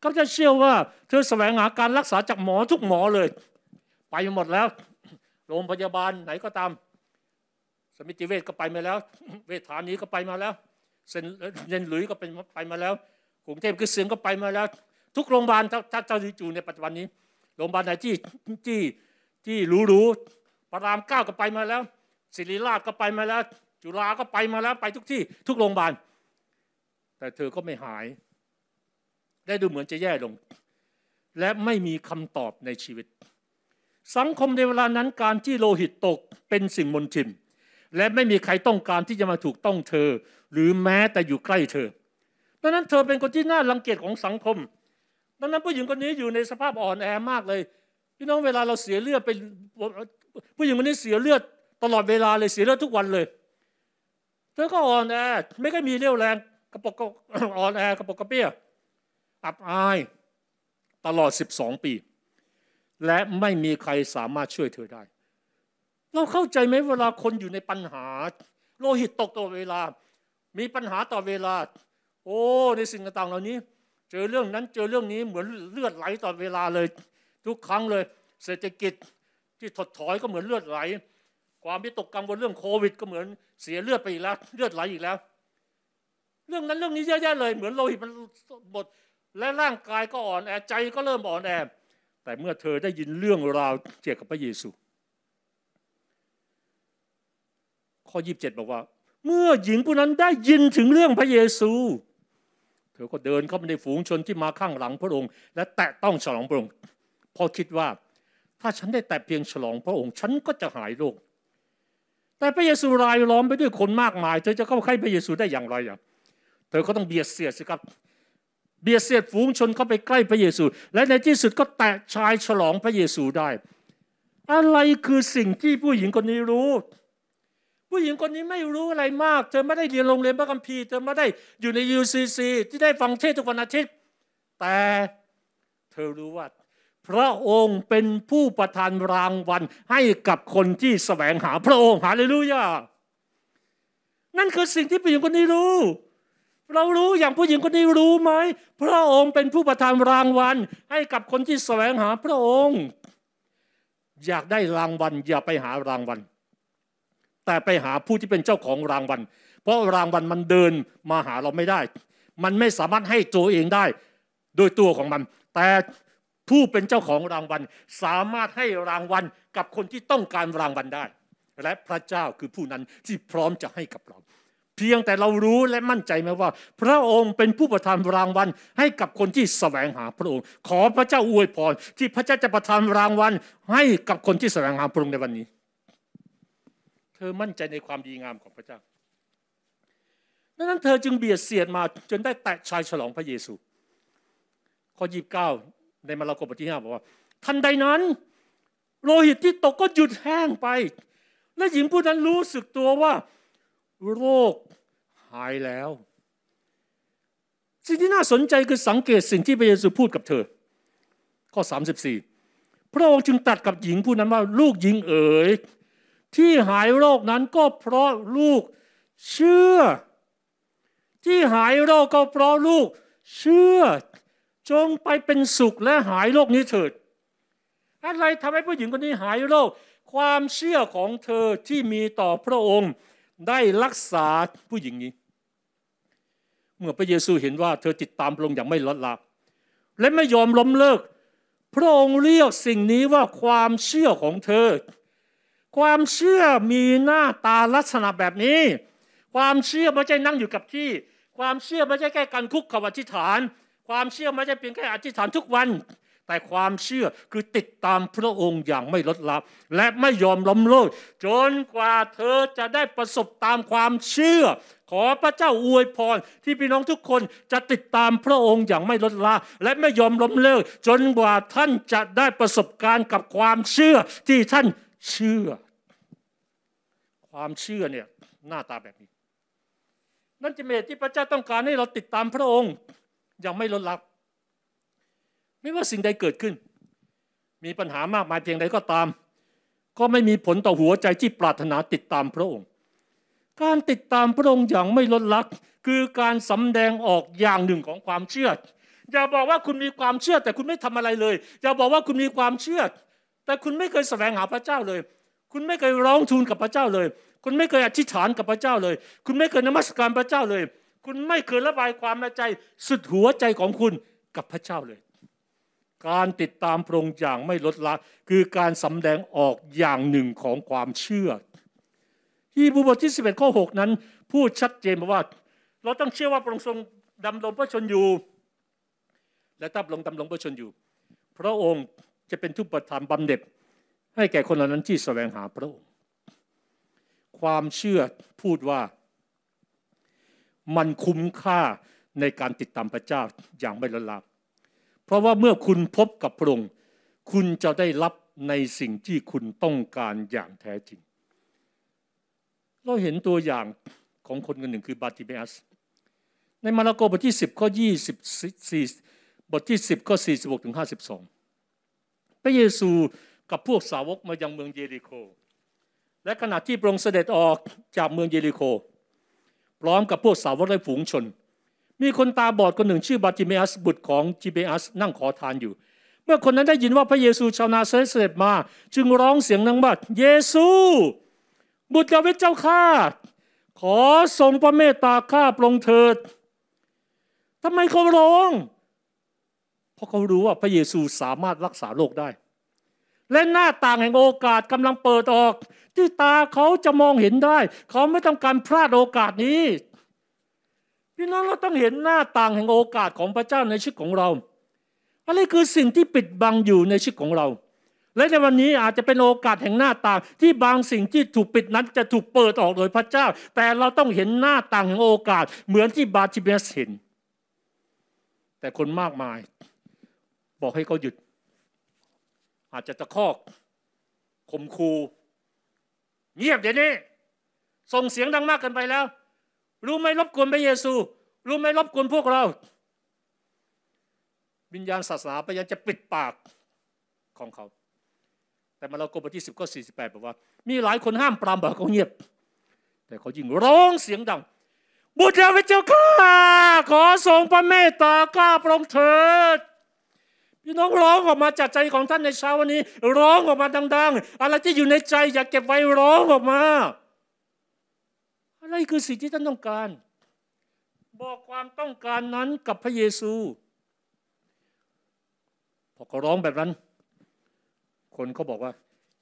ก็จะเชื่อว่าเธอแสวงหาการรักษาจากหมอทุกหมอเลยไปหมดแล้ว โรงพยาบาลไหนก็ตาม สมิติเวชก็ไปมาแล้ว เวชฐานีก็ไปมาแล้วเซนเนหลุยก็เป็นไปมาแล้วกรุงเทพคือเสียงก็ไปมาแล้ว ทุกโรงพยาบาลถ้าเจ้าจูในปัจจุบันนี้โรงพยาบาลไหนที่ที่ที่หรูๆพระรามเก้าก็ไปมาแล้วศิริราชก็ไปมาแล้ว จุฬาก็ไปมาแล้ว ไปทุกที่ ทุกโรงพยาบาลแต่เธอก็ไม่หายและดูเหมือนจะแย่ลงและไม่มีคำตอบในชีวิต สังคมในเวลานั้นการที่โลหิตตกเป็นสิ่งมนทินและไม่มีใครต้องการที่จะมาถูกต้องเธอ หรือแม้แต่อยู่ใกล้เธอดังนั้นเธอเป็นคนที่น่ารังเกียจของสังคมดังนั้นผู้หญิงคนนี้อยู่ในสภาพอ่อนแอมากเลยพี่น้องเวลาเราเสียเลือดเป็นผู้หญิงคนนี้เสียเลือด ตลอดเวลาเลยเสียเลือดทุกวันเลย เธอก็อ่อนแอไม่ได้มีเรี่ยวแรงกระปกอ่อนแอกระปกกระเปี้ยอับอายตลอด 12 ปี และไม่มีใครสามารถช่วยเธอได้ เราเข้าใจไหมเวลาคนอยู่ในปัญหา โลหิตตกต่อเวลา มีปัญหาต่อเวลา โอ้ในสิ่งต่างๆเหล่านี้ เจอเรื่องนั้นเจอเรื่องนี้เหมือนเลือดไหลต่อเวลาเลย ทุกครั้งเลย เศรษฐกิจที่ถดถอยก็เหมือนเลือดไหลความีิตกกังวลเรื่องโควิด ก็เหมือนเสียเลือดไปอีกแล้วเลือดไหลอีกแล้ว เรื่องนั้นเรื่องนี้เยอะแยะเลยเหมือนโลหิตมันหมดและร่างกายก็อ่อนแอใจก็เริ่มอ่อนแอ แต่เมื่อเธอได้ยินเรื่องราวเกี่ยวกับพระเยซู ข้อ 27 บอกว่า เมื่อหญิงผู้นั้นได้ยินถึงเรื่องพระเยซู เธอก็เดินเข้าไปในฝูงชนที่มาข้างหลังพระองค์ และแตะต้องฉลองพระองค์พอคิดว่า ถ้าฉันได้แตะเพียงฉลองพระองค์ ฉันก็จะหายโรค แต่พระเยซูรายล้อมไปด้วยคนมากมายเธอจะเข้าใกล้พระเยซูได้อย่างไรอ่ะเธอก็ต้องเบียดเสียดสิครับเบียดเสียดฝูงชน เข้าไปใกล้พระเยซู และในที่สุดก็แตะชายฉลองพระเยซูได้ อะไรคือสิ่งที่ผู้หญิงคนนี้รู้ ผู้หญิงคนนี้ไม่รู้อะไรมากเธอไม่ได้เรียนโรงเรียนพระคัมภีร์เธอไม่ได้อยู่ใน UCC ที่ได้ฟังเทศทุกวันอาทิตย์ แต่เธอรู้ว่า พระองค์เป็นผู้ประทานรางวัลให้กับคนที่แสวงหาพระองค์หาเลลูยานั่นคือสิ่งที่ผู้หญิงคนนี้รู้เรารู้อย่างผู้หญิงคนนี้รู้ไหม พระองค์เป็นผู้ประทานรางวัลให้กับคนที่แสวงหาพระองค์ อยากได้รางวัลอย่าไปหารางวัลแต่ไปหาผู้ที่เป็นเจ้าของรางวัลเพราะรางวัลมันเดินมาหาเราไม่ได้ มันไม่สามารถให้โจเองได้โดยตัวของมัน แต่ผู้เป็นเจ้าของรางวัลสามารถให้รางวัลกับคนที่ต้องการรางวัลได้ และพระเจ้าคือผู้นั้นที่พร้อมจะให้กับเราพียงแต่เรารู้และมั่นใจไหมว่า พระองค์เป็นผู้ประทานรางวัล ให้กับคนที่แสวงหาพระองค์ ขอพระเจ้าอวยพรที่พระเจ้าจะประทานรางวัลให้กับคนที่แสวงหาพระองค์ในวันนี้ เธอมั่นใจในความดีงามของพระเจ้าดังนั้น เธอจึงเบียดเสียดมา จนได้แตะชายฉลองพระเยซูข้อยีบเก้าในมาระโกบทที่ห้าบอกว่า ทันใดนั้นโลหิตที่ตกก็หยุดแห้งไป และหญิงผู้นั้นรู้สึกตัวว่าโรคหายแล้ว สิ่งที่น่าสนใจคือสังเกตสิ่งที่พระเยซูพูดกับเธอข้อ34พระองค์จึงตัดกับหญิงผู้นั้นว่าลูกหญิงเอ๋ยที่หายโรคนั้นก็เพราะลูก เชื่อ ที่หายโรคก็เพราะลูก เชื่อ จงไปเป็นสุขและหายโรคนี้เถิดอะไรทำให้ผู้หญิงคนนี้หายโรค ความเชื่อของเธอที่มีต่อพระองค์ได้รักษาผู้หญิงนี้ เมื่อพระเยซูเห็นว่าเธอติดตามพระองค์อย่างไม่ลดละและไม่ยอมล้มเลิกพระองค์เรียกสิ่งนี้ว่าความเชื่อของเธอ ความเชื่อมีหน้าตาลักษณะแบบนี้ ความเชื่อไม่ใช่นั่งอยู่กับที่ ความเชื่อไม่ใช่แค่การคุกเข่าอธิษฐานความเชื่อไม่ใช่เพียงแค่อธิษฐานทุกวันแต่ความเชื่อคือติดตามพระองค์อย่างไม่ลดละและไม่ยอมล้มเลิกจนกว่าเธอจะได้ประสบตามความเชื่อ ขอพระเจ้าอวยพร ที่พี่น้องทุกคนจะติดตามพระองค์อย่างไม่ลดละ และไม่ยอมล้มเลิกจนกว่าท่านจะได้ประสบการณ์กับความเชื่อที่ท่านเชื่อ ความเชื่อเนี่ยหน้าตาแบบนี้ นั่นจะเป็นที่พระเจ้าต้องการให้เราติดตามพระองค์อย่างไม่ลดละไม่ว่าสิ่งใดเกิดขึ้น มีปัญหามากมายเพียงใดก็ตาม ก็ไม่มีผลต่อหัวใจที่ปรารถนาติดตามพระองค์ การติดตามพระองค์อย่างไม่ลดละคือการสาแดงออกอย่างหนึ่งของความเชื่อ อย่าบอกว่าคุณมีความเชื่อแต่คุณไม่ทำอะไรเลย อย่าบอกว่าคุณมีความเชื่อแต่คุณไม่เคยแสวงหาพระเจ้าเลย คุณไม่เคยร้องทูลกับพระเจ้าเลย คุณไม่เคยอธิษฐานกับพระเจ้าเลย คุณไม่เคยนมัสการพระเจ้าเลย คุณไม่เคยระบายความในใจสุดหัวใจของคุณกับพระเจ้าเลยการติดตามพระองค์อย่างไม่ลดละ คือการสำแดงออกอย่างหนึ่งของความเชื่อฮีบรูบทที่11ข้อ6นั้นพูดชัดเจนว่าเราต้องเชื่อว่าพระองค์ทรงดำรงพระชนอยู่ และถ้าพระองค์ดำรงพระชนอยู่ พระองค์จะเป็นทุปะรานบำเหน็จให้แก่คนเหล่านั้นที่แสวงหาพระองค์ ความเชื่อพูดว่ามันคุ้มค่าในการติดตามพระเจ้าอย่างไม่ละลาเพราะว่าเมื่อคุณพบกับพระองค์คุณจะได้รับในสิ่งที่คุณต้องการอย่างแท้จริงเราเห็นตัวอย่างของคนคนหนึ่งคือบาติเมอัสในมาระโกบทที่10ข้อ24บทที่ 10ข้อ46ถึง52 พระเยซูกับพวกสาวกมายังเมืองเยริโคและขณะที่พระองค์เสด็จออกจากเมืองเยริโคพร้อมกับพวกสาวกและฝูงชนมีคนตาบอดคนหนึ่งชื่อบาติเมอัสบุตรของจิเบอัสนั่งขอทานอยู่ เมื่อคนนั้นได้ยินว่าพระเยซูชาวนาเซเสด็จมา จึงร้องเสียงดังว่าเยซู บุตรดาวิดเจ้าข้า ขอทรงพระเมตตาข้าปรงเถิดทำไมเขาร้องเพราะเขารู้ว่าพระเยซูสามารถรักษาโรคได้ และหน้าต่างแห่งโอกาสกำลังเปิดออก ที่ตาเขาจะมองเห็นได้ เขาไม่ต้องการพลาดโอกาสนี้พี่น้องเราต้องเห็นหน้าต่างแห่งโอกาสของพระเจ้าในชีวิตของเรา อะไรคือสิ่งที่ปิดบังอยู่ในชีวิตของเรา และในวันนี้อาจจะเป็นโอกาสแห่งหน้าต่าง ที่บางสิ่งที่ถูกปิดนั้นจะถูกเปิดออกโดยพระเจ้า แต่เราต้องเห็นหน้าต่างแห่งโอกาสเหมือนที่บาติเมสเห็นแต่คนมากมาย บอกให้เขาหยุด อาจจะตะคอก ข่มคูเงียบเดี๋ยวนี้ ส่งเสียงดังมากเกินไปแล้วรู้ไหมรบกวนพระเยซูรู้ไหมรบกวนพวกเรา วิญญาณศาสนาพยายามจะปิดปากของเขา แต่มาเราโกบทที่10สี่48บอกว่า มีหลายคนห้ามปรามบอกเขาเงียบ แต่เขายิ่งร้องเสียงดังบุตรดาวิเจ้าข้าขอทรงพระเมตตากล้าพระองค์เถิดพี่น้องร้องออกมาจากใจของท่านในเช้าวันนี้ ร้องออกมาดังๆ อะไรที่อยู่ในใจอยากเก็บไว้ร้องออกมาอะไรคือสิ่งที่ท่านต้องการ บอกความต้องการนั้นกับพระเยซู พอเขาร้องแบบนั้น คนเขาบอกว่า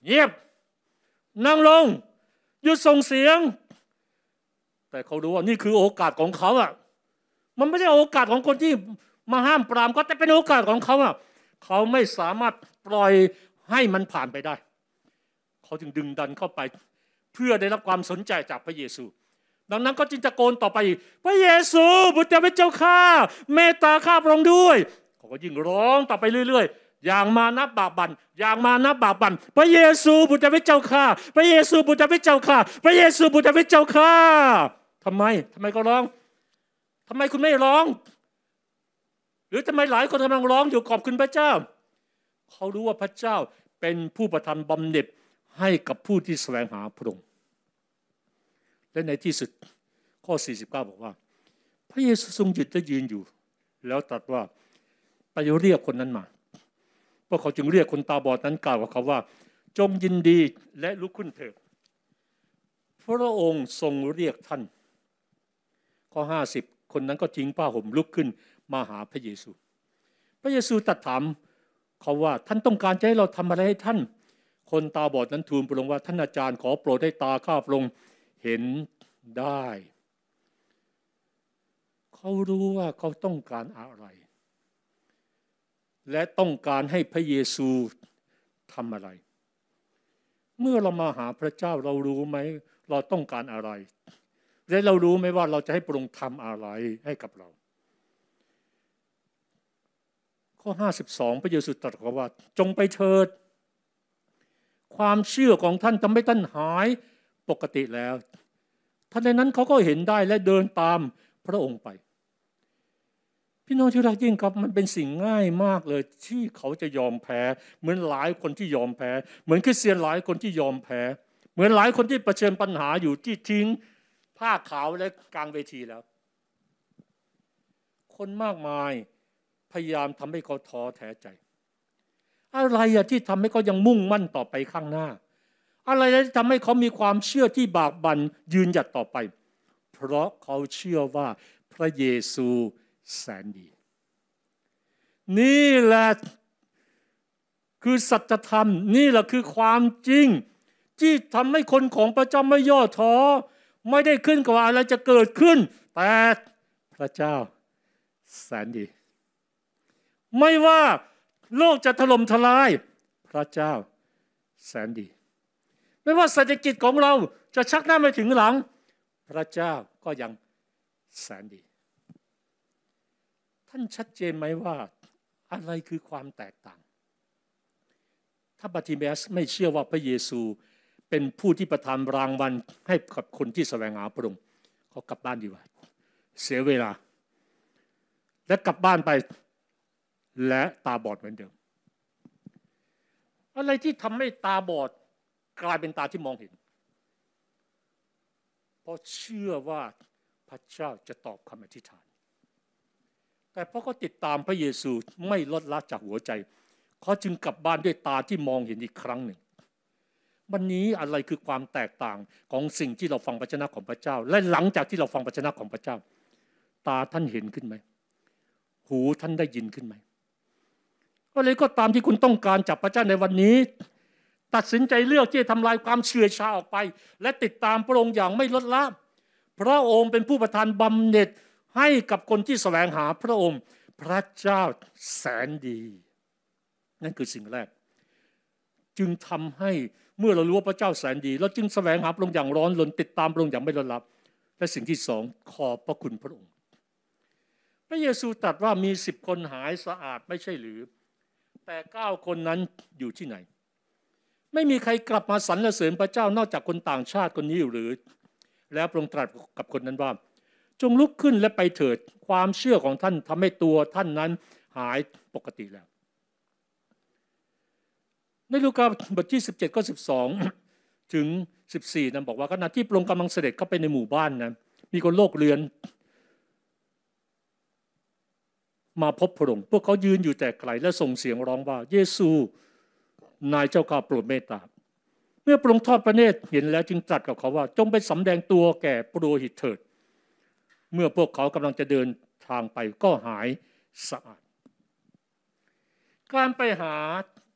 เงียบนั่งลงหยุดส่งเสียง แต่เขารู้ว่านี่คือโอกาสของเขาอ่ะมันไม่ใช่โอกาสของคนที่มาห้ามปรามก็แต่เป็นโอกาสของเขาอ่ะเขาไม่สามารถปล่อยให้มันผ่านไปได้ เขาจึงดึงดันเข้าไปเพื่อได้รับความสนใจจากพระเยซูดังนั้นก็จึงตะโกนต่อไป พระเยซูบุตรเวชเจ้าข้าเมตตาข้าพระองค์ด้วยเขาก็ยิ่งร้องต่อไปเรื่อย ๆ อย่างมานับบาปบันอย่างมานับบาปบันพระเยซูบุตรเวชเจ้าข้าพระเยซูบุตรเวชเจ้าข้าพระเยซูบุตรเวชเจ้าข้าทำไมทำไมก็ร้อง ทำไมคุณไม่ร้องหรือทำไมหลายคนกำลังร้องอยู่ขอบคุณพระเจ้า เขารู้ว่าพระเจ้าเป็นผู้ประทานบำเหน็จให้กับผู้ที่แสวงหาพระองค์และในที่สุดข้อ 49 บอกว่า พระเยซูทรงหยุดและยืนอยู่ แล้วตรัสว่าไปเรียกคนนั้นมาพวกเขาจึงเรียกคนตาบอดนั้นกล่าวกับเขาว่าจงยินดีและลุกขึ้นเถิดพระองค์ทรงเรียกท่าน ข้อ 50 คนนั้นก็ทิ้งผ้าห่มลุกขึ้นมาหาพระเยซู พระเยซูตรัสถามเขาว่าท่านต้องการจะให้เราทำอะไรให้ท่าน คนตาบอดนั้นทูลพระองค์ว่า ท่านอาจารย์ขอโปรดให้ตาข้าพระองค์เห็นได้ เขารู้ว่าเขาต้องการอะไร และต้องการให้พระเยซูทำอะไร เมื่อเรามาหาพระเจ้าเรารู้ไหม เราต้องการอะไร และเรารู้ไหมว่าเราจะให้พระองค์ทำอะไรให้กับเรา ข้อ 52 พระเยซูตรัสว่าจงไปเถิด ความเชื่อของท่านทำให้ท่านหายปกติแล้วท่านในนั้นเขาก็เห็นได้และเดินตามพระองค์ไป พี่น้องที่รักยิ่งครับมันเป็นสิ่งง่ายมากเลยที่เขาจะยอมแพ้เหมือนหลายคนที่ยอมแพ้ เหมือนคริสเตียนหลายคนที่ยอมแพ้เหมือนหลายคนที่เผชิญปัญหาอยู่ที่ทิ้งผ้าขาวและกลางเวทีแล้ว คนมากมายพยายามทำให้เขาท้อแท้ใจ อะไรที่ทำให้เขายังมุ่งมั่นต่อไปข้างหน้าอะไรที่ทำให้เขามีความเชื่อที่บากบั่นยืนหยัดต่อไป เพราะเขาเชื่อว่าพระเยซูแสนดี นี่แหละคือสัจธรรม นี่แหละคือความจริง ที่ทำให้คนของพระเจ้าไม่ย่อท้อ ไม่ได้ขึ้นกว่าอะไรจะเกิดขึ้น แต่พระเจ้าแสนดี ไม่ว่าโลกจะถล่มทลาย พระเจ้าแสนดีไม่ว่าเศรษฐกิจของเราจะชักหน้าไม่ถึงหลังพระเจ้าก็ยังแสนดี ท่านชัดเจนไหมว่า อะไรคือความแตกต่าง ถ้าบัติเมสไม่เชื่อว่าพระเยซูเป็นผู้ที่ประทานรางวัล ให้กับคนที่แสวงหาพระองค์เขากลับบ้านดีกว่า เสียเวลา และกลับบ้านไปและตาบอดเหมือนเดิม อะไรที่ทำให้ตาบอดกลายเป็นตาที่มองเห็น เพราะเชื่อว่าพระเจ้าจะตอบคำอธิษฐาน แต่เพราะเขาติดตามพระเยซูไม่ลดละจากหัวใจเขาจึงกลับบ้านด้วยตาที่มองเห็นอีกครั้งหนึ่ง วันนี้อะไรคือความแตกต่างของสิ่งที่เราฟังพระชนะของพระเจ้า และหลังจากที่เราฟังพระชนะของพระเจ้า ตาท่านเห็นขึ้นไหมหูท่านได้ยินขึ้นไหมอะไรก็ตามที่คุณต้องการจับพระเจ้าในวันนี้ตัดสินใจเลือกที่จะทำลายความเฉื่อยชาออกไป และติดตามพระองค์อย่างไม่ลดละพระองค์เป็นผู้ประทานบำเหน็จให้กับคนที่แสวงหาพระองค์พระเจ้าแสนดี นั่นคือสิ่งแรก จึงทำให้เมื่อเรารู้ว่าพระเจ้าแสนดีเราจึงแสวงหาพระองค์อย่างร้อนรนติดตามพระองค์อย่างไม่ลดละและสิ่งที่สองขอบพระคุณพระองค์ พระเยซูตรัสว่ามีสิบคนหายสะอาดไม่ใช่หรือ แต่เก้าคนนั้นอยู่ที่ไหนไม่มีใครกลับมาสรรเสริญพระเจ้านอกจากคนต่างชาติคนนี้หรือ แล้วพระองค์ตรัสกับคนนั้นว่า จงลุกขึ้นและไปเถิดความเชื่อของท่านทำให้ตัวท่านนั้นหายปกติแล้ว ในลูกาบทที่ 17ข้อ12ถึง14นั้นบอกว่าขณะที่พระองค์กำลังเสด็จเข้าไปในหมู่บ้านนะมีคนโลกเรือนมาพบพระองค์พวกเขายืนอยู่แต่ไกลและส่งเสียงร้องว่า เยซูนายเจ้าข้าโปรดเมตตา เมื่อพระองค์ทอดพระเนตรเห็นแล้วจึงตรัสกับเขาว่าจงไปสำแดงตัวแก่ปุโรหิตเถิด เมื่อพวกเขากำลังจะเดินทางไปก็หายสะอาด การไปหา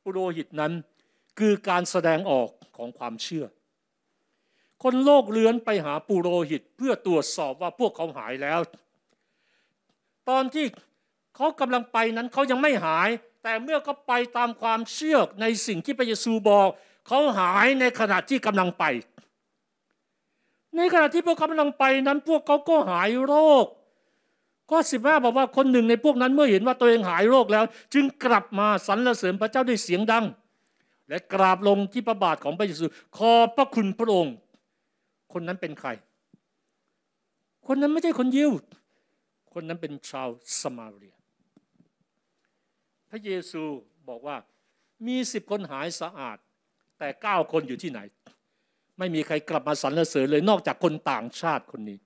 ปุโรหิตนั้น คือการแสดงออกของความเชื่อ คนโลกเลื้อนไปหาปุโรหิตเพื่อตรวจสอบว่าพวกเขาหายแล้ว ตอนที่เขากำลังไปนั้นเขายังไม่หายแต่เมื่อเขาไปตามความเชื่อในสิ่งที่พระเยซูบอก เขาหายในขณะที่กำลังไป ในขณะที่พวกเขากำลังไปนั้นพวกเขาก็หายโรค ก็สิบห้าบอกว่าคนหนึ่งในพวกนั้นเมื่อเห็นว่าตัวเองหายโรคแล้ว จึงกลับมาสรรเสริญพระเจ้าด้วยเสียงดัง และกราบลงที่พระบาทของพระเยซู ขอพระคุณพระองค์ คนนั้นเป็นใคร คนนั้นไม่ใช่คนยิวคนนั้นเป็นชาวสมาเรียพระเยซูบอกว่ามีสิบคนหายสะอาด แต่เก้าคนอยู่ที่ไหน ไม่มีใครกลับมาสรรเสริญเลย นอกจากคนต่างชาติคนนี้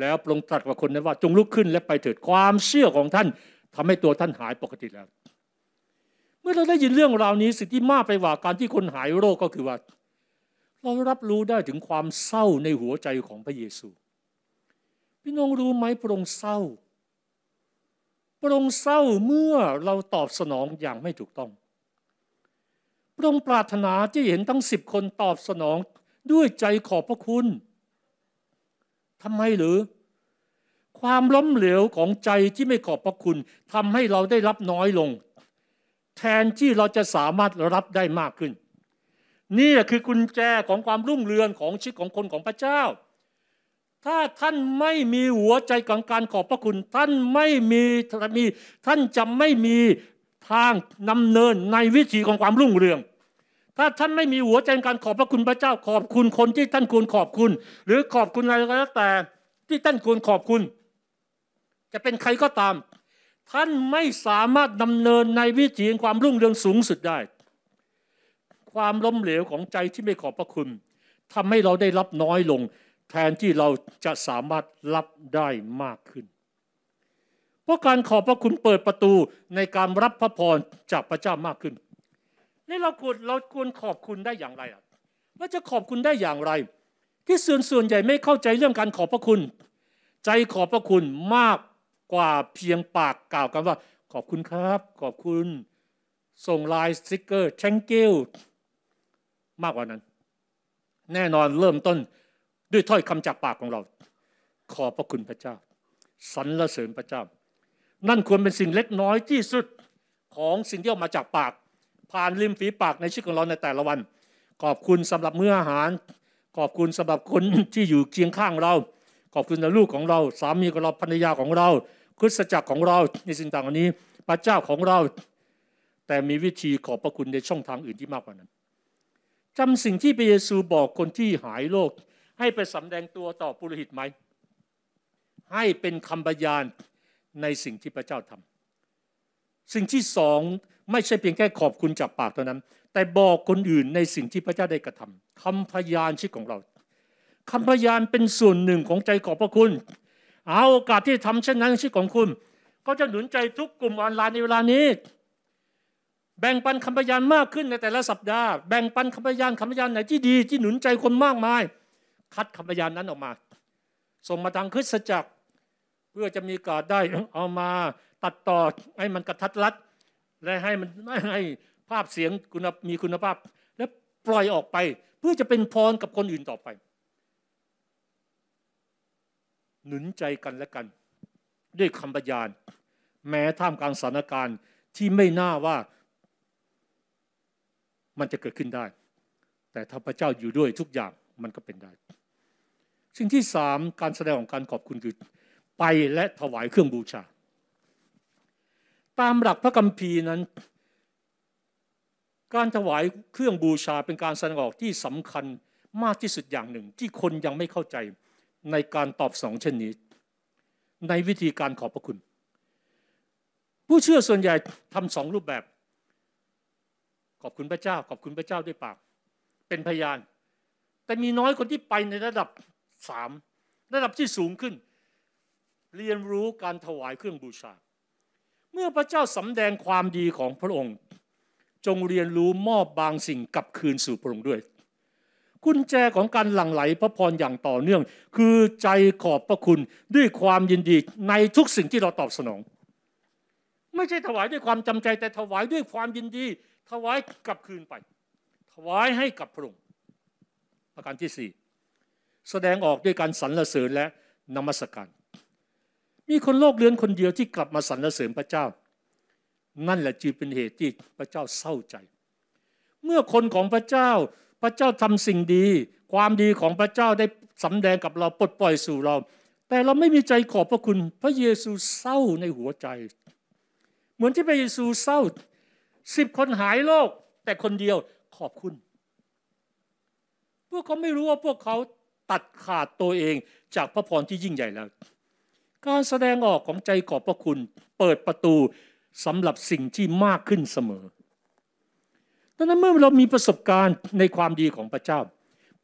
แล้วปรอง์ตรัสกับคนนั้นว่า จงลุกขึ้นและไปเถิดความเชื่อของท่านทำให้ตัวท่านหายปกติแล้ว เมื่อเราได้ยินเรื่องราวนี้สิ่งที่มากไปกว่าการที่คนหายโรคก็คือว่า เรารับรู้ได้ถึงความเศร้าในหัวใจของพระเยซู พี่น้องรู้ไหมพระองค์เศร้าพระองค์เศร้าเมื่อเราตอบสนองอย่างไม่ถูกต้อง พระองค์ปรารถนาที่เห็นทั้งสิบคนตอบสนองด้วยใจขอบพระคุณทำไมหรือ ความล้มเหลวของใจที่ไม่ขอบพระคุณทำให้เราได้รับน้อยลง แทนที่เราจะสามารถรับได้มากขึ้น นี่คือกุญแจของความรุ่งเรืองของชีวิตของคนของพระเจ้าถ้าท่านไม่มีหัวใจของการขอบพระคุณ ท่านไม่มีมีท่านจะไม่มีทางนำเนินในวิถีของความรุ่งเรืองถ้าท่านไม่มีหัวใจการขอบพระคุณพระเจ้าขอบคุณคนที่ท่านควรขอบคุณ หรือขอบคุณอะไรก็แล้วแต่ที่ท่านควรขอบคุณ จะเป็นใครก็ตาม ท่านไม่สามารถดำเนินในวิถีความรุ่งเรืองสูงสุดได้ ความล้มเหลวของใจที่ไม่ขอบพระคุณทำให้เราได้รับน้อยลงแทนที่เราจะสามารถรับได้มากขึ้น เพราะการขอบพระคุณเปิดประตูในการรับพระพรจากพระเจ้ามากขึ้นนี่เราควรเราควรขอบคุณได้อย่างไรล่ะ ว่าจะขอบคุณได้อย่างไร ที่ส่วนส่วนใหญ่ไม่เข้าใจเรื่องการขอบพระคุณ ใจขอบพระคุณมากกว่าเพียงปากกล่าวกันว่า ขอบคุณครับ ขอบคุณส่งลายสติกเกอร์แชงเกลมากกว่านั้น แน่นอนเริ่มต้นด้วยถ้อยคำจากปากของเรา ขอบพระคุณพระเจ้าสรรเสริญพระเจ้า นั่นควรเป็นสิ่งเล็กน้อยที่สุดของสิ่งที่ออกมาจากปาก ผ่านริมฝีปากในชีวิตของเราในแต่ละวันขอบคุณสำหรับเมื่ออาหารขอบคุณสำหรับคนที่อยู่เคียงข้างเราขอบคุณลูกของเรา สามีของเราภรรยาของเราคริสตจักรของเราในสิ่งต่าง ๆ นี้พระเจ้าของเรา แต่มีวิธีขอบพระคุณในช่องทางอื่นที่มากกว่านั้นจำสิ่งที่เปเยซูบอกคนที่หายโรคให้ไปสำแดงตัวต่อปุโรหิตไหม ให้เป็นคำพยานในสิ่งที่พระเจ้าทำสิ่งที่สองไม่ใช่เพียงแค่ขอบคุณจากปากเท่านั้น แต่บอกคนอื่นในสิ่งที่พระเจ้าได้กระทำคำพยานชีวิตของเราคำพยานเป็นส่วนหนึ่งของใจขอบพระคุณ เอาโอกาสที่ทำเช่นนั้นชีวิตของคุณก็จะหนุนใจทุกกลุ่มออนไลน์ในเวลานี้ แบ่งปันคำพยานมากขึ้นในแต่ละสัปดาห์ แบ่งปันคำพยานคำพยานไหนที่ดี ที่หนุนใจคนมากมายคัดคำพยานนั้นออกมาส่งมาทางคริสจักร เพื่อจะมีการได้เอามาตัดต่อให้มันกระทัดรัดและให้มันให้ภาพเสียงคุณมีคุณภาพและปล่อยออกไป เพื่อจะเป็นพรกับคนอื่นต่อไป หนุนใจกันและกัน ด้วยคำพยานแม้ท่ามกลางสถานการณ์ที่ไม่น่าว่า มันจะเกิดขึ้นได้ แต่ถ้าพระเจ้าอยู่ด้วยทุกอย่างมันก็เป็นได้สิ่งที่สามการแสดงของการขอบคุณคือไปและถวายเครื่องบูชา ตามหลักพระคัมภีร์นั้น การถวายเครื่องบูชาเป็นการแสดงออกที่สำคัญมากที่สุดอย่างหนึ่ง ที่คนยังไม่เข้าใจในการตอบสองเช่นนี้ในวิธีการขอบพระคุณ ผู้เชื่อส่วนใหญ่ทำสองรูปแบบ ขอบคุณพระเจ้าขอบคุณพระเจ้าด้วยปาก เป็นพยานแต่มีน้อยคนที่ไปในระดับสามระดับที่สูงขึ้นเรียนรู้การถวายเครื่องบูชาเมื่อพระเจ้าสำแดงความดีของพระองค์ จงเรียนรู้มอบบางสิ่งกลับคืนสู่พระองค์ด้วยกุญแจของการหลั่งไหลพระพรอย่างต่อเนื่องคือใจขอบพระคุณด้วยความยินดีในทุกสิ่งที่เราตอบสนอง ไม่ใช่ถวายด้วยความจำใจ แต่ถวายด้วยความยินดีถวายกลับคืนไป ถวายให้กับพระองค์ประการที่สี่แสดงออกด้วยการสรรเสริญและนมัสการ มีคนโลกเลือนคนเดียวที่กลับมาสรรเสริญพระเจ้า นั่นแหละจึงเป็นเหตุที่พระเจ้าเศร้าใจ เมื่อคนของพระเจ้า พระเจ้าทำสิ่งดี ความดีของพระเจ้าได้สำแดงกับเราปลดปล่อยสู่เรา แต่เราไม่มีใจขอบพระคุณ พระเยซูเศร้าในหัวใจ เหมือนที่พระเยซูเศร้าสิบคนหายโรคแต่คนเดียวขอบคุณ พวกเขาไม่รู้ว่าพวกเขาตัดขาดตัวเองจากพระพรที่ยิ่งใหญ่แล้ว การแสดงออกของใจขอบพระคุณเปิดประตูสำหรับสิ่งที่มากขึ้นเสมอดังนั้นเมื่อเรามีประสบการณ์ในความดีของพระเจ้า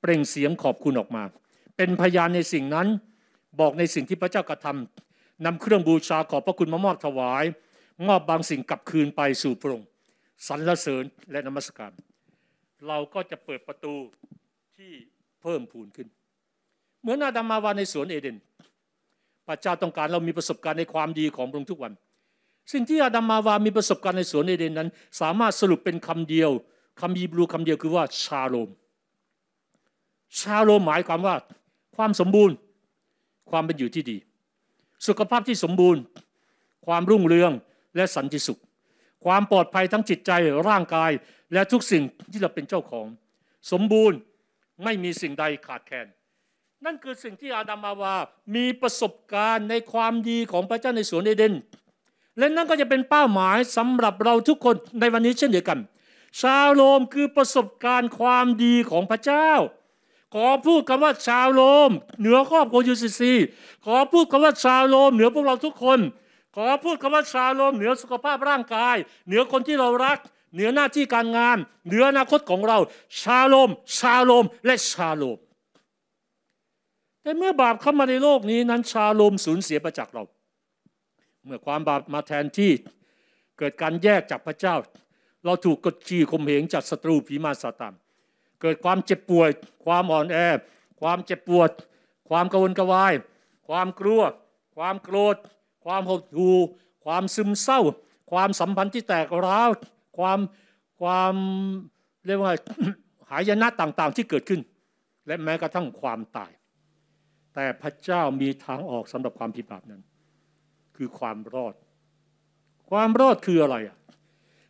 เปล่งเสียงขอบคุณออกมา เป็นพยานในสิ่งนั้นบอกในสิ่งที่พระเจ้ากระทำนำเครื่องบูชาขอบพระคุณมามอบถวายมอบบางสิ่งกลับคืนไปสู่พระองค์สรรเสริญและนมัสการเราก็จะเปิดประตูที่เพิ่มพูนขึ้นเหมือนอาดัมมาวาในสวนเอเดน พระเจ้าต้องการเรามีประสบการณ์ในความดีของพระองค์ทุกวัน สิ่งที่อาดัมมาวามีประสบการณ์ในสวนเอเดนนั้น สามารถสรุปเป็นคำเดียวคำยีบรูคำเดียวคือว่าชาโลม ชาโลมหมายความว่าความสมบูรณ์ความเป็นอยู่ที่ดี สุขภาพที่สมบูรณ์ ความรุ่งเรืองและสันติสุข ความปลอดภัยทั้งจิตใจร่างกายและทุกสิ่งที่เราเป็นเจ้าของ สมบูรณ์ไม่มีสิ่งใดขาดแคลนนั่นคือสิ่งที่อาดัมอาวามีประสบการณ์ในความดีของพระเจ้าในสวนเอเดนและนั่นก็จะเป็นเป้าหมายสำหรับเราทุกคนในวันนี้ เช่นเดียวกัน ชาโลมคือประสบการณ์ความดีของพระเจ้า ขอพูดคำว่าชาวโลม เหนือครอบครัวยูซีซีขอพูดคำว่าชาวโลม เหนือพวกเราทุกคน ขอพูดคำว่าชาวโลม เหนือสุขภาพร่างกาย เหนือคนที่เรารักเหนือหน้าที่การงาน เหนืออนาคตของเรา ชาโลม ชาโลมและชาโลมแต่เมื่อบาปเข้ามาในโลกนี้นั้นชาลมสูญเสียประจักษ์เรา เมื่อความบาปมาแทนที่เกิดการแยกจากพระเจ้า เราถูกกดขี่ข่มเหงจากศัตรูผีมารซาตานเกิดความเจ็บป่วยความอ่อนแอความเจ็บปวด ความกระวนกระวาย ความกลัว ความโกรธ ความหดหู่ความซึมเศร้า ความสัมพันธ์ที่แตกร้าวความความเรียกว่าหายนะต่างๆ ที่เกิดขึ้น และแม้กระทั่งความตายแต่พระเจ้ามีทางออกสำหรับความผิดบาปนั้น คือความรอด ความรอดคืออะไรอ่ะ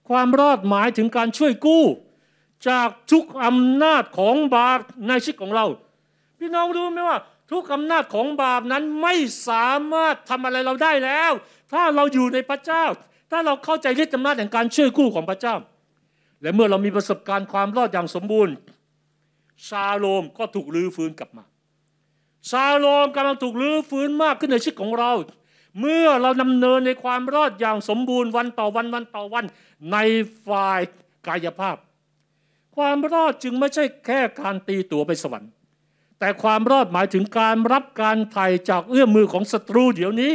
ความรอดหมายถึงการช่วยกู้จากทุกอำนาจของบาปในชีวิตของเรา พี่น้องรู้ไหมว่า ทุกอำนาจของบาปนั้นไม่สามารถทำอะไรเราได้แล้ว ถ้าเราอยู่ในพระเจ้า ถ้าเราเข้าใจฤทธิ์อำนาจแห่งการช่วยกู้ของพระเจ้า และเมื่อเรามีประสบการณ์ความรอดอย่างสมบูรณ์ชาโลมก็ถูกลื้อฟื้นกลับมาซาโลมกำลังถูกลื้อฟื้นมากขึ้นในชีวิตของเรา เมื่อเรานำเนินในความรอดอย่างสมบูรณ์วันต่อวันวันต่อวัน ในฝ่ายกายภาพ ความรอดจึงไม่ใช่แค่การตีตัวไปสวรรค์ แต่ความรอดหมายถึงการรับการไถ่จากเอื้อมมือของศัตรูเดี๋ยวนี้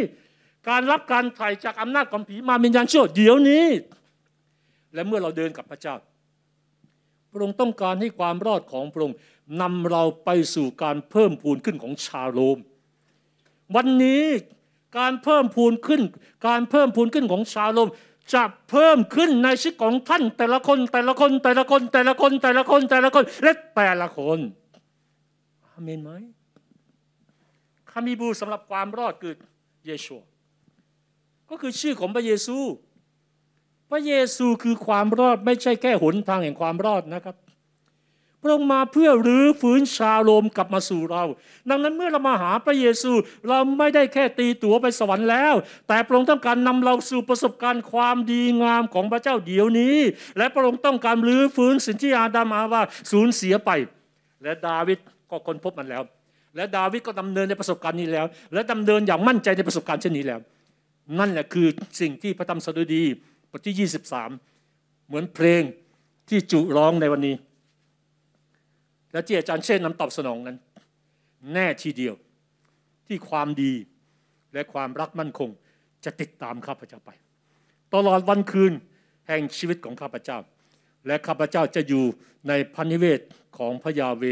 การรับการไถ่จากอำนาจของผีมามินยาณชั่วเดี๋ยวนี้ และเมื่อเราเดินกับพระเจ้าพระองค์ต้องการให้ความรอดของพระองค์นำเราไปสู่การเพิ่มพูนขึ้นของชาโลม วันนี้การเพิ่มพูนขึ้นการเพิ่มพูนขึ้นของชาโลม จะเพิ่มขึ้นในชีวิตของท่านแต่ละคนแต่ละคนแต่ละคนแต่ละคนแต่ละคนแต่ละคน และแต่ละคนอาเมนไหมคำมีบูสำหรับความรอดคือเยชัวก็คือชื่อของพระเยซู พระเยซูคือความรอดไม่ใช่แค่หนทางแห่งความรอดนะครับพระองค์มาเพื่อรื้อฟื้นชาโลมกลับมาสู่เรา ดังนั้นเมื่อเรามาหาพระเยซูเราไม่ได้แค่ตีตั๋วไปสวรรค์แล้ว แต่พระองค์ต้องการนำเราสู่ประสบการณ์ความดีงามของพระเจ้าเดี๋ยวนี้ และพระองค์ต้องการรื้อฟื้นสิ่งที่อาดัมอาวาสูญเสียไป และดาวิดก็ค้นพบมันแล้ว และดาวิดก็ดำเนินในประสบการณ์นี้แล้ว และดำเนินอย่างมั่นใจในประสบการณ์เช่นนี้แล้ว นั่นแหละคือสิ่งที่พระธรรมสดุดีบทที่ 23 เหมือนเพลงที่จุร้องในวันนี้และที่อาจารย์เช่นนำตอบสนองนั้น แน่ทีเดียวที่ความดีและความรักมั่นคงจะติดตามข้าพเจ้าไป ตลอดวันคืนแห่งชีวิตของข้าพเจ้า และข้าพเจ้าจะอยู่ในพันนิเวศของพระยาเว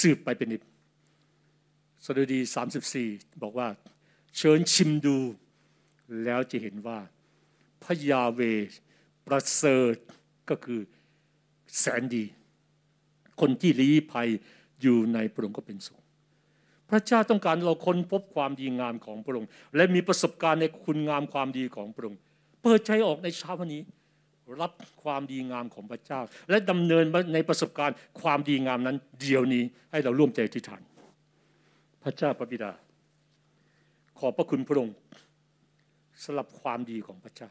สืบไปเป็นนิจสดุดี 34 บอกว่า เชิญชิมดู แล้วจะเห็นว่าพระยาเวประเสริฐก็คือแสนดีคนที่ลี้ภัยอยู่ในพระองค์ก็เป็นสุขพระเจ้าต้องการเราค้นพบความดีงามของพระองค์และมีประสบการณ์ในคุณงามความดีของพระองค์เปิดใจออกในเช้าวันนี้ รับความดีงามของพระเจ้า และดำเนินในประสบการณ์ ความดีงามนั้นเดี๋ยวนี้ให้เราร่วมใจทิฏฐาน พระเจ้าพระบิดา ขอบพระคุณพระองค์สลับความดีของพระเจ้า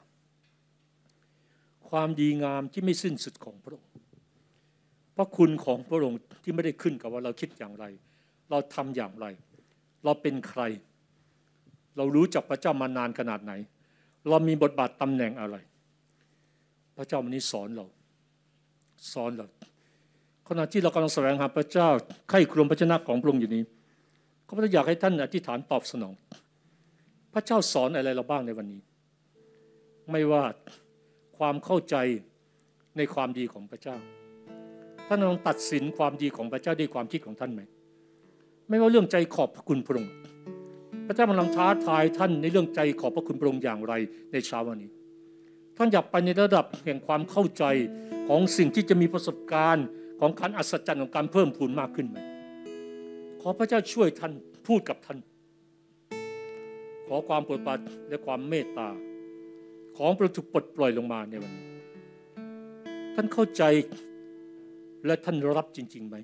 ความดีงามที่ไม่สิ้นสุดของพระองค์พราะคุณของพระองค์ที่ไม่ได้ขึ้นกับว่าเราคิดอย่างไร เราทำอย่างไร เราเป็นใคร เรารู้จักพระเจ้ามานานขนาดไหน เรามีบทบาทตำแหน่งอะไร พระเจ้าวันนี้สอนเรา สอนเราขณะที่เรากำลังแสวงหาพระเจ้าไข้ครวญพระชนะของพระองค์อยู่นี้ก็พระ้าอยากให้ท่านอธิษฐานตอบสนอง พระเจ้าสอนอะไรเราบ้างในวันนี้ ไม่ว่าความเข้าใจในความดีของพระเจ้าท่านลองตัดสินความดีของพระเจ้าด้วยความคิดของท่านไหม ไม่ว่าเรื่องใจขอบพระคุณพระองค์ พระเจ้ากำลังท้าทายท่านในเรื่องใจขอบพระคุณพระองค์อย่างไรในเช้าวันนี้ ท่านอยากไปในระดับแห่งความเข้าใจของสิ่งที่จะมีประสบการณ์ของการอัศจรรย์ของการเพิ่มพูนมากขึ้นไหม ขอพระเจ้าช่วยท่านพูดกับท่าน ขอความโปรดปรานและความเมตตา ของประทุกปลดปล่อยลงมาในวันนี้ ท่านเข้าใจและท่านรับจริงๆไหม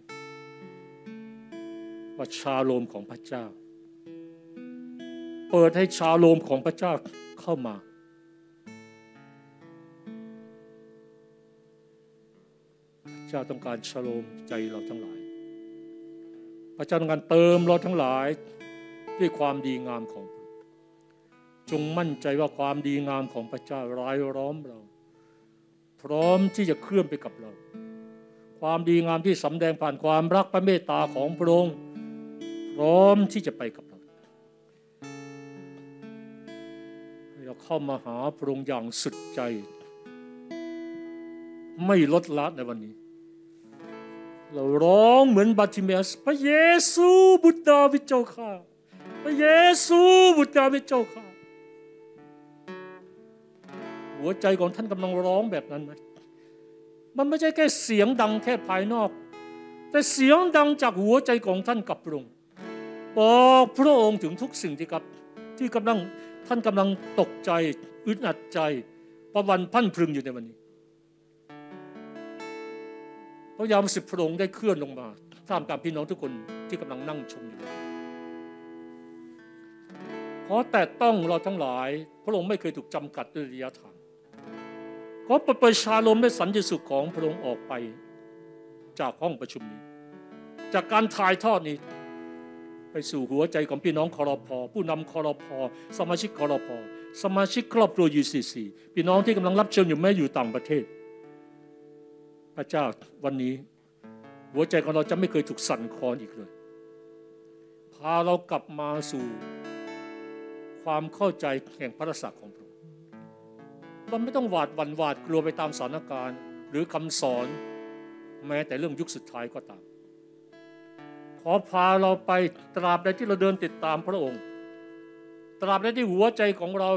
ว่าชาโลมของพระเจ้า เปิดให้ชาโลมของพระเจ้าเข้ามา พระเจ้าต้องการชาโลมใจเราทั้งหลาย พระเจ้าต้องการเติมเราทั้งหลายด้วยความดีงามของพระจงมั่นใจว่าความดีงามของพระเจ้ารายร้อมเรา พร้อมที่จะเคลื่อนไปกับเราความดีงามที่สำแดงผ่านความรักพระเมตตาของพระองค์พร้อมที่จะไปกับเราเราเข้ามาหาพระองค์อย่างสุดใจ ไม่ลดละในวันนี้ เราร้องเหมือนบาติเมส พระเยซู บุตรดาวิดเจ้าข้าพระเยซูบุตรดาวิดเจ้าข้าหัวใจของท่านกำลังร้องแบบนั้นไหมมันไม่ใช่แค่เสียงดังแค่ภายนอก แต่เสียงดังจากหัวใจของท่านกับพระองค์บอกพระองค์ถึงทุกสิ่งที่กับที่กำลังท่านกำลังตกใจอึดอัดใจ ประวันพันพรึงอยู่ในวันนี้พระยามสิบพระองค์ได้เคลื่อนลงมาท่ามกลางพี่น้องทุกคนที่กำลังนั่งชมอยู่ขอแต่ต้องเราทั้งหลาย พระองค์ไม่เคยถูกจำกัดด้วยระยะทางขอประเปิดชาลมและสันติสุขของพระองค์ออกไป จากห้องประชุมนี้ จากการถ่ายทอดนี้ไปสู่หัวใจของพี่น้องคอรพอผู้นำคอรพอสมาชิกคอรพอสมาชิกครอบครัวยูซีซีพี่น้องที่กำลังรับชมอยู่แม้อยู่ต่างประเทศพระเจ้าวันนี้ หัวใจของเราจะไม่เคยถูกสั่นคลอนอีกเลยพาเรากลับมาสู่ ความเข้าใจแห่งพระศักดิ์ของมันไม่ต้องหวาดหวั่นหวาดกลัวไปตามสถานการณ์หรือคำสอนแม้แต่เรื่องยุคสุดท้ายก็ตามขอพาเราไปตราบใดที่เราเดินติดตามพระองค์ ตราบใดที่หัวใจของเรา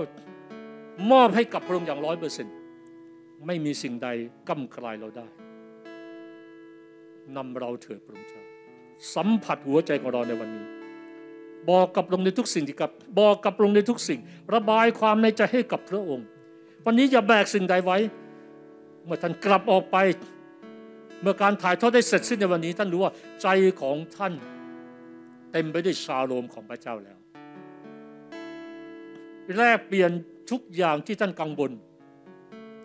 มอบให้กับพระองค์อย่างร้อยเปอร์เซ็นต์ไม่มีสิ่งใดกั้มกลายเราได้นำเราเถิดพระองค์เจ้าสัมผัสหัวใจของเราในวันนี้ บอกกับองค์ในทุกสิ่งที่กับ บอกกับองค์ในทุกสิ่งระบายความในใจให้กับพระองค์วันนี้อย่าแบกสิ่งใดไว้ เมื่อท่านกลับออกไป เมื่อการถ่ายทอดได้เสร็จสิ้นในวันนี้ท่านรู้ว่าใจของท่าน เต็มไปด้วยชาโลมของพระเจ้าแล้วแลกเปลี่ยนทุกอย่างที่ท่านกังวล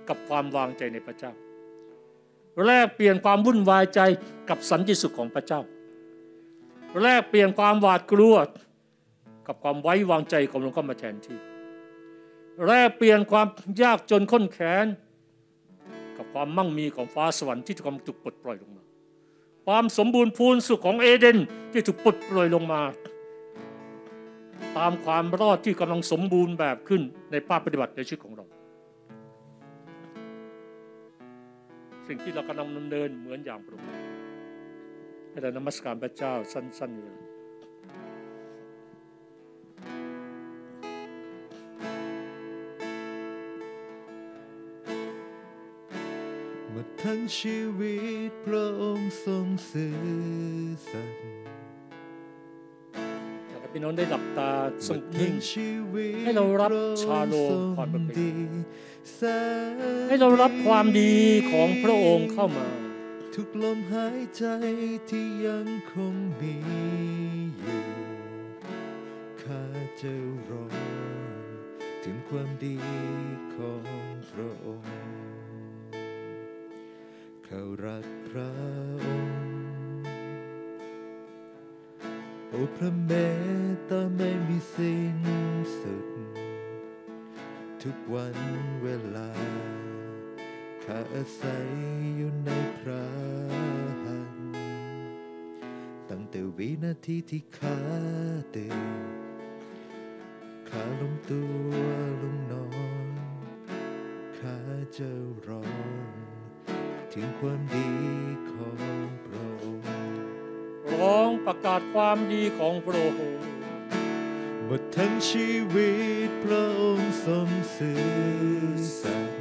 กับความวางใจในพระเจ้า แลกเปลี่ยนความวุ่นวายใจ กับสันติสุขของพระเจ้า แลกเปลี่ยนความหวาดกลัวกับความไว้วางใจของหลวงพ่อมาแทนที่แลกเปลี่ยนความยากจนข้นแขนกับความมั่งมีของฟ้าสวรรค์ที่ถูกถูกปลดปล่อยลงมา ความสมบูรณ์พูนสุขของเอเดนที่ถูกปลดปล่อยลงมาตามความรอดที่กำลังสมบูรณ์แบบขึ้นในภาพปฏิบัติในชีวิตของเรา สิ่งที่เรากำลังดำเนินเหมือนอย่างพระองค์ให้เรานมัสการพระเจ้าสั้นๆเลยทั้งชีวิตพระองค์ทรงสื่อสัรยพี่น้องได้หลับตาสงบนิ่งให้เรารับชาโลผ่อนระเพีให้เรารับความดีของพระองค์เข้ามา ทุกลมหายใจที่ยังคงมีอยู่ ข้าจะรอถึงความดีของพระองค์ขารักพระองค์โอ้พระเมตตาไม่มีสิ้นสุด ทุกวันเวลาข้าอาศัยอยู่ในพระหัตถ์ตั้งแต่วินาทีที่ข้าตื่นข้าลงตัวลงนอน ข้าจะร้องึงความดีของพระองค์ร้องประกาศความดีของพระองค์บททั้งชีวิตพระองค์ทรงสื่อสาร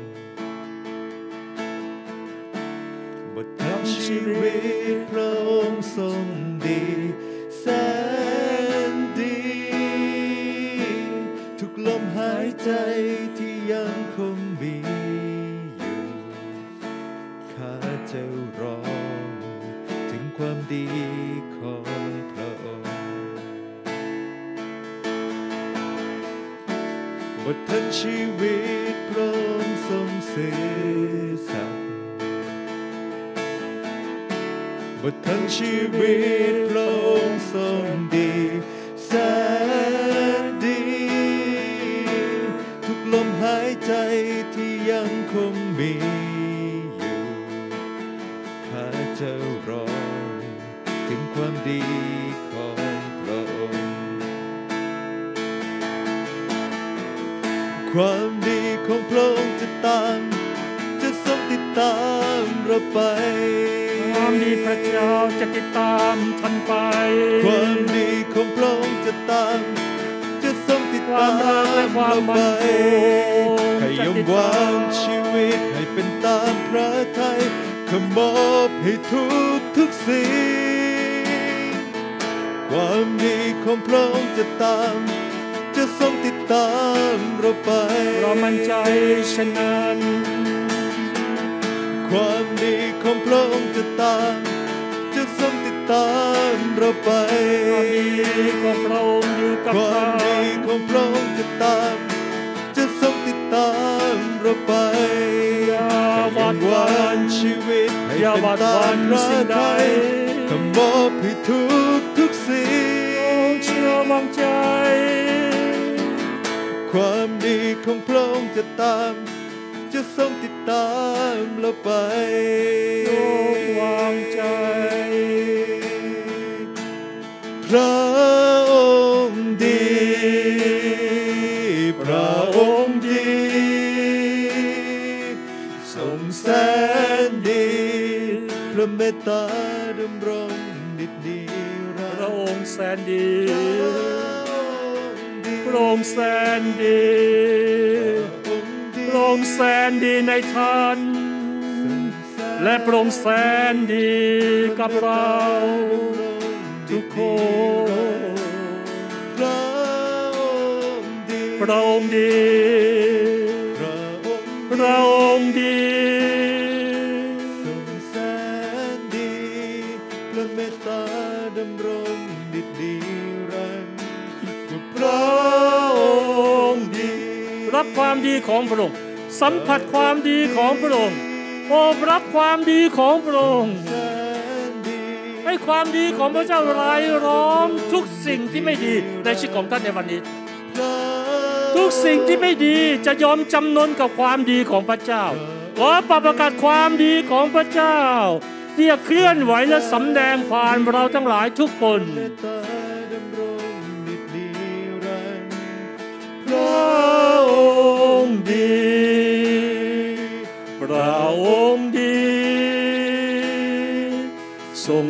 บททั้งชีวิตพระองค์ทรงดีแสนดี ทุกลมหายใจทั้งชีวิตพร้อมค์ทสื่สัตย์บททั้งชีวิตพร้อมสมดี แสนดี ทุกลมหายใจที่ยังคงมีอยู่ข้าจะรอถึงความดีความดีของพระองค์จะตามจะทรงติดตามเราไป ความดีพระเจ้าจะติดตามท่านไป ความดีของพระองค์จะตามจะทรงติดตามเราไปให้ยอมวางชีวิตให้เป็นตามพระทัยขมอบให้ทุกทุกสิ่ง ความดีของพระองค์จะตาม จะทรงตามเราไปเพราะมันใจฉันนั้นความดีของพระองค์จะตาม จะทรงติดตามเราไป ความดีของพระองค์อยู่กับเราความดีของพระองค์จะตาม จะทรงติดตามเราไปอย่าหวาดวันชีวิตอย่าหวาดวันสิ่งใดคำบอกให้ทุกทุกสิ่งเชื่อวางใจความดีของพระองค์จะตาม จะทรงติดตามเราไปโนมวางใจ พระองค์ดี พระองค์ดี ทรงแสนดี พระเมตตาดำรงนิดรดีพระองค์แสนดีโปร่งแสนดีโปร่งแสนดีในท่านและโปร่งแสนดีกับเรา ทุกคนพระองค์ดีพระองค์ดีรับความดีของพระองค์ สัมผัสความดีของพระองค์ โอบรับความดีของพระองค์ให้ความดีของพระเจ้าไร้ร้อมทุกสิ่งที่ไม่ดีในชีวิตของท่านในวันนี้ ทุกสิ่งที่ไม่ดีจะยอมจำนนกับความดีของพระเจ้าขอประกาศความดีของพระเจ้า ที่จะเคลื่อนไหวและสำแดงผ่านเราทั้งหลายทุกคน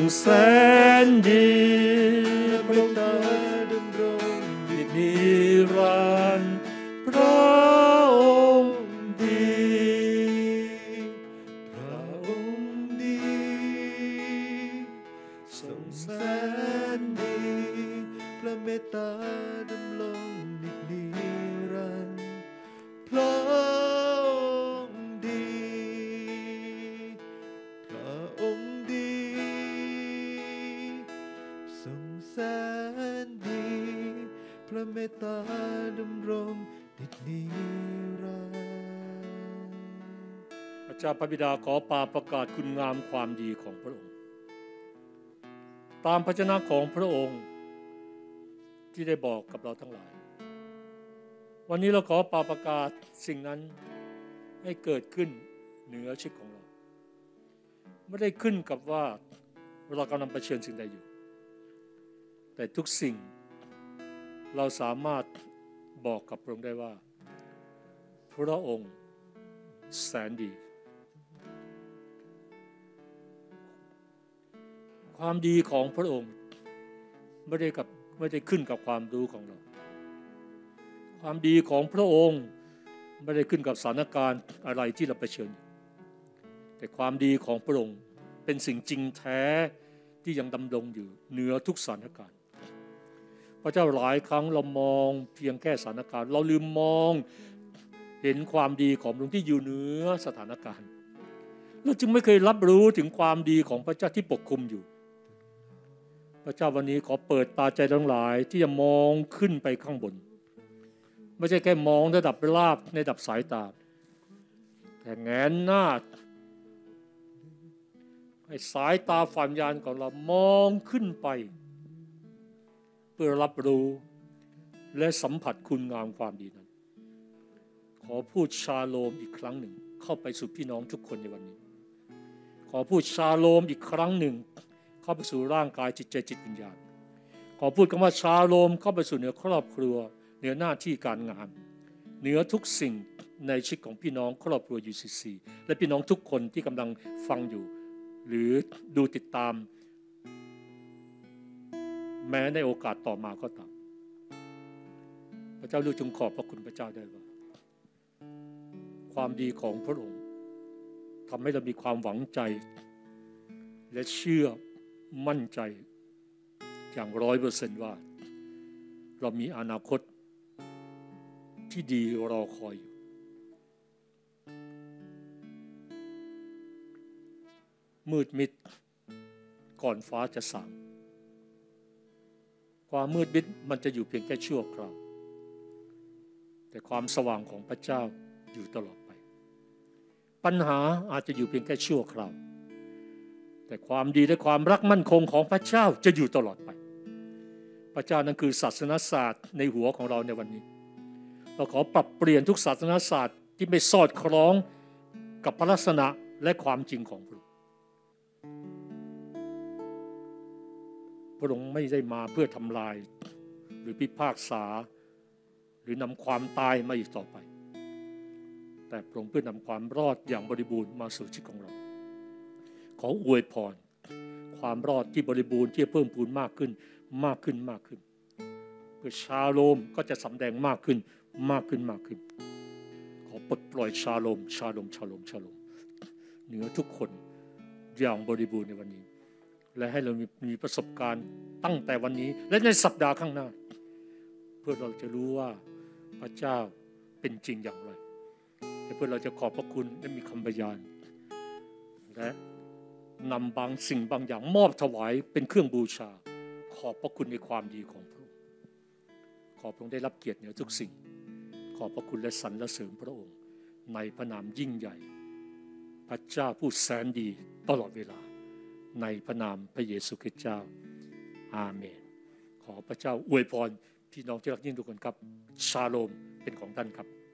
sandy. ตาดำรงดิดนิรันดร์พระเจ้าพระบิดาขอปาประกาศคุณงามความดีของพระองค์ ตามพระชนะของพระองค์ที่ได้บอกกับเราทั้งหลาย วันนี้เราขอปาประกาศสิ่งนั้นให้เกิดขึ้นเหนือชีวิตของเราไม่ได้ขึ้นกับว่าเรากำลังเผชิญสิ่งใดอยู่ แต่ทุกสิ่งเราสามารถบอกกับพระองค์ได้ว่าพระองค์แสนดี ความดีของพระองค์ไม่ได้กับไม่ได้ขึ้นกับความรู้ของเรา ความดีของพระองค์ไม่ได้ขึ้นกับสถานการณ์อะไรที่เราเผชิญ แต่ความดีของพระองค์เป็นสิ่งจริงแท้ที่ยังดำรงอยู่เหนือทุกสถานการณ์ระเจ้าหลายครั้งเรามองเพียงแค่สถานการณ์ เราลืมมองเห็นความดีของพระองค์ที่อยู่เหนือสถานการณ์เราจึงไม่เคยรับรู้ถึงความดีของพระเจ้าที่ปกคลุมอยู่ พระเจ้าวันนี้ขอเปิดตาใจทั้งหลาย ที่จะมองขึ้นไปข้างบน ไม่ใช่แค่มองระดับลาบในระดับสายตาแต่แงนหน้าให้สายตาฝันยานของเรามองขึ้นไปเพื่อรับรู้และสัมผัสคุณงามความดีนั้น ขอพูดชาโลมอีกครั้งหนึ่ง เข้าไปสู่พี่น้องทุกคนในวันนี้ ขอพูดชาโลมอีกครั้งหนึ่ง เข้าไปสู่ร่างกายจิตใจจิตวิญญาณ ขอพูดคำว่าชาโลม เข้าไปสู่เหนือครอบครัวเหนือหน้าที่การงานเหนือทุกสิ่งในชีวิตของพี่น้องครอบครัวยูซีซีและพี่น้องทุกคนที่กำลังฟังอยู่ หรือดูติดตามแม้ในโอกาสต่อมาก็ตามพระเจ้าลูกจงขอบพระคุณพระเจ้าได้ว่า ความดีของพระองค์ทำให้เรามีความหวังใจ และเชื่อมั่นใจอย่างร้อยเปอร์เซนต์ว่า เรามีอนาคตที่ดีรอคอยอยู่ มืดมิดก่อนฟ้าจะสางความมืดมิดมันจะอยู่เพียงแค่ชั่วคราวแต่ความสว่างของพระเจ้าอยู่ตลอดไป ปัญหาอาจจะอยู่เพียงแค่ชั่วคราวแต่ความดี และความรักมั่นคงของพระเจ้าจะอยู่ตลอดไป พระเจ้านั้นคือศาสนศาสตร์ในหัวของเราในวันนี้ เราขอปรับเปลี่ยนทุกศาสนศาสตร์ที่ไม่สอดคล้องกับพระลักษณะและความจริงของพระองค์พระองค์ไม่ได้มาเพื่อทำลายหรือพิพากษา หรือนำความตายมาอีกต่อไป แต่พระองค์เพื่อนำความรอดอย่างบริบูรณ์มาสู่ชีวิตของเรา ขออวยพร ความรอดที่บริบูรณ์ที่เพิ่มพูนมากขึ้นมากขึ้นมากขึ้น เพื่อชาโลมก็จะสำแดงมากขึ้นมากขึ้นมากขึ้น ขอปลดปล่อยชาโลม ชาโลมชาโลมชาโลม เหนือทุกคนอย่างบริบูรณ์ในวันนี้และให้เรามีมีประสบการณ์ตั้งแต่วันนี้และในสัปดาห์ข้างหน้า เพื่อเราจะรู้ว่าพระเจ้าเป็นจริงอย่างไรและเพื่อเราจะขอบพระคุณและมีคำพยานและนำบางสิ่งบางอย่างมอบถวายเป็นเครื่องบูชา ขอบพระคุณในความดีของพระองค์ขอบพระองค์ได้รับเกียรติเหนือทุกสิ่ง ขอบพระคุณและสรรเสริญพระองค์ ในพระนามยิ่งใหญ่ พระเจ้าผู้แสนดีตลอดเวลาในพระนามพระเยซูคริสต์เจ้า อาเมน ขอพระเจ้าอวยพรพี่น้องที่รักยิ่งทุกคนครับชาโลมเป็นของท่านครับ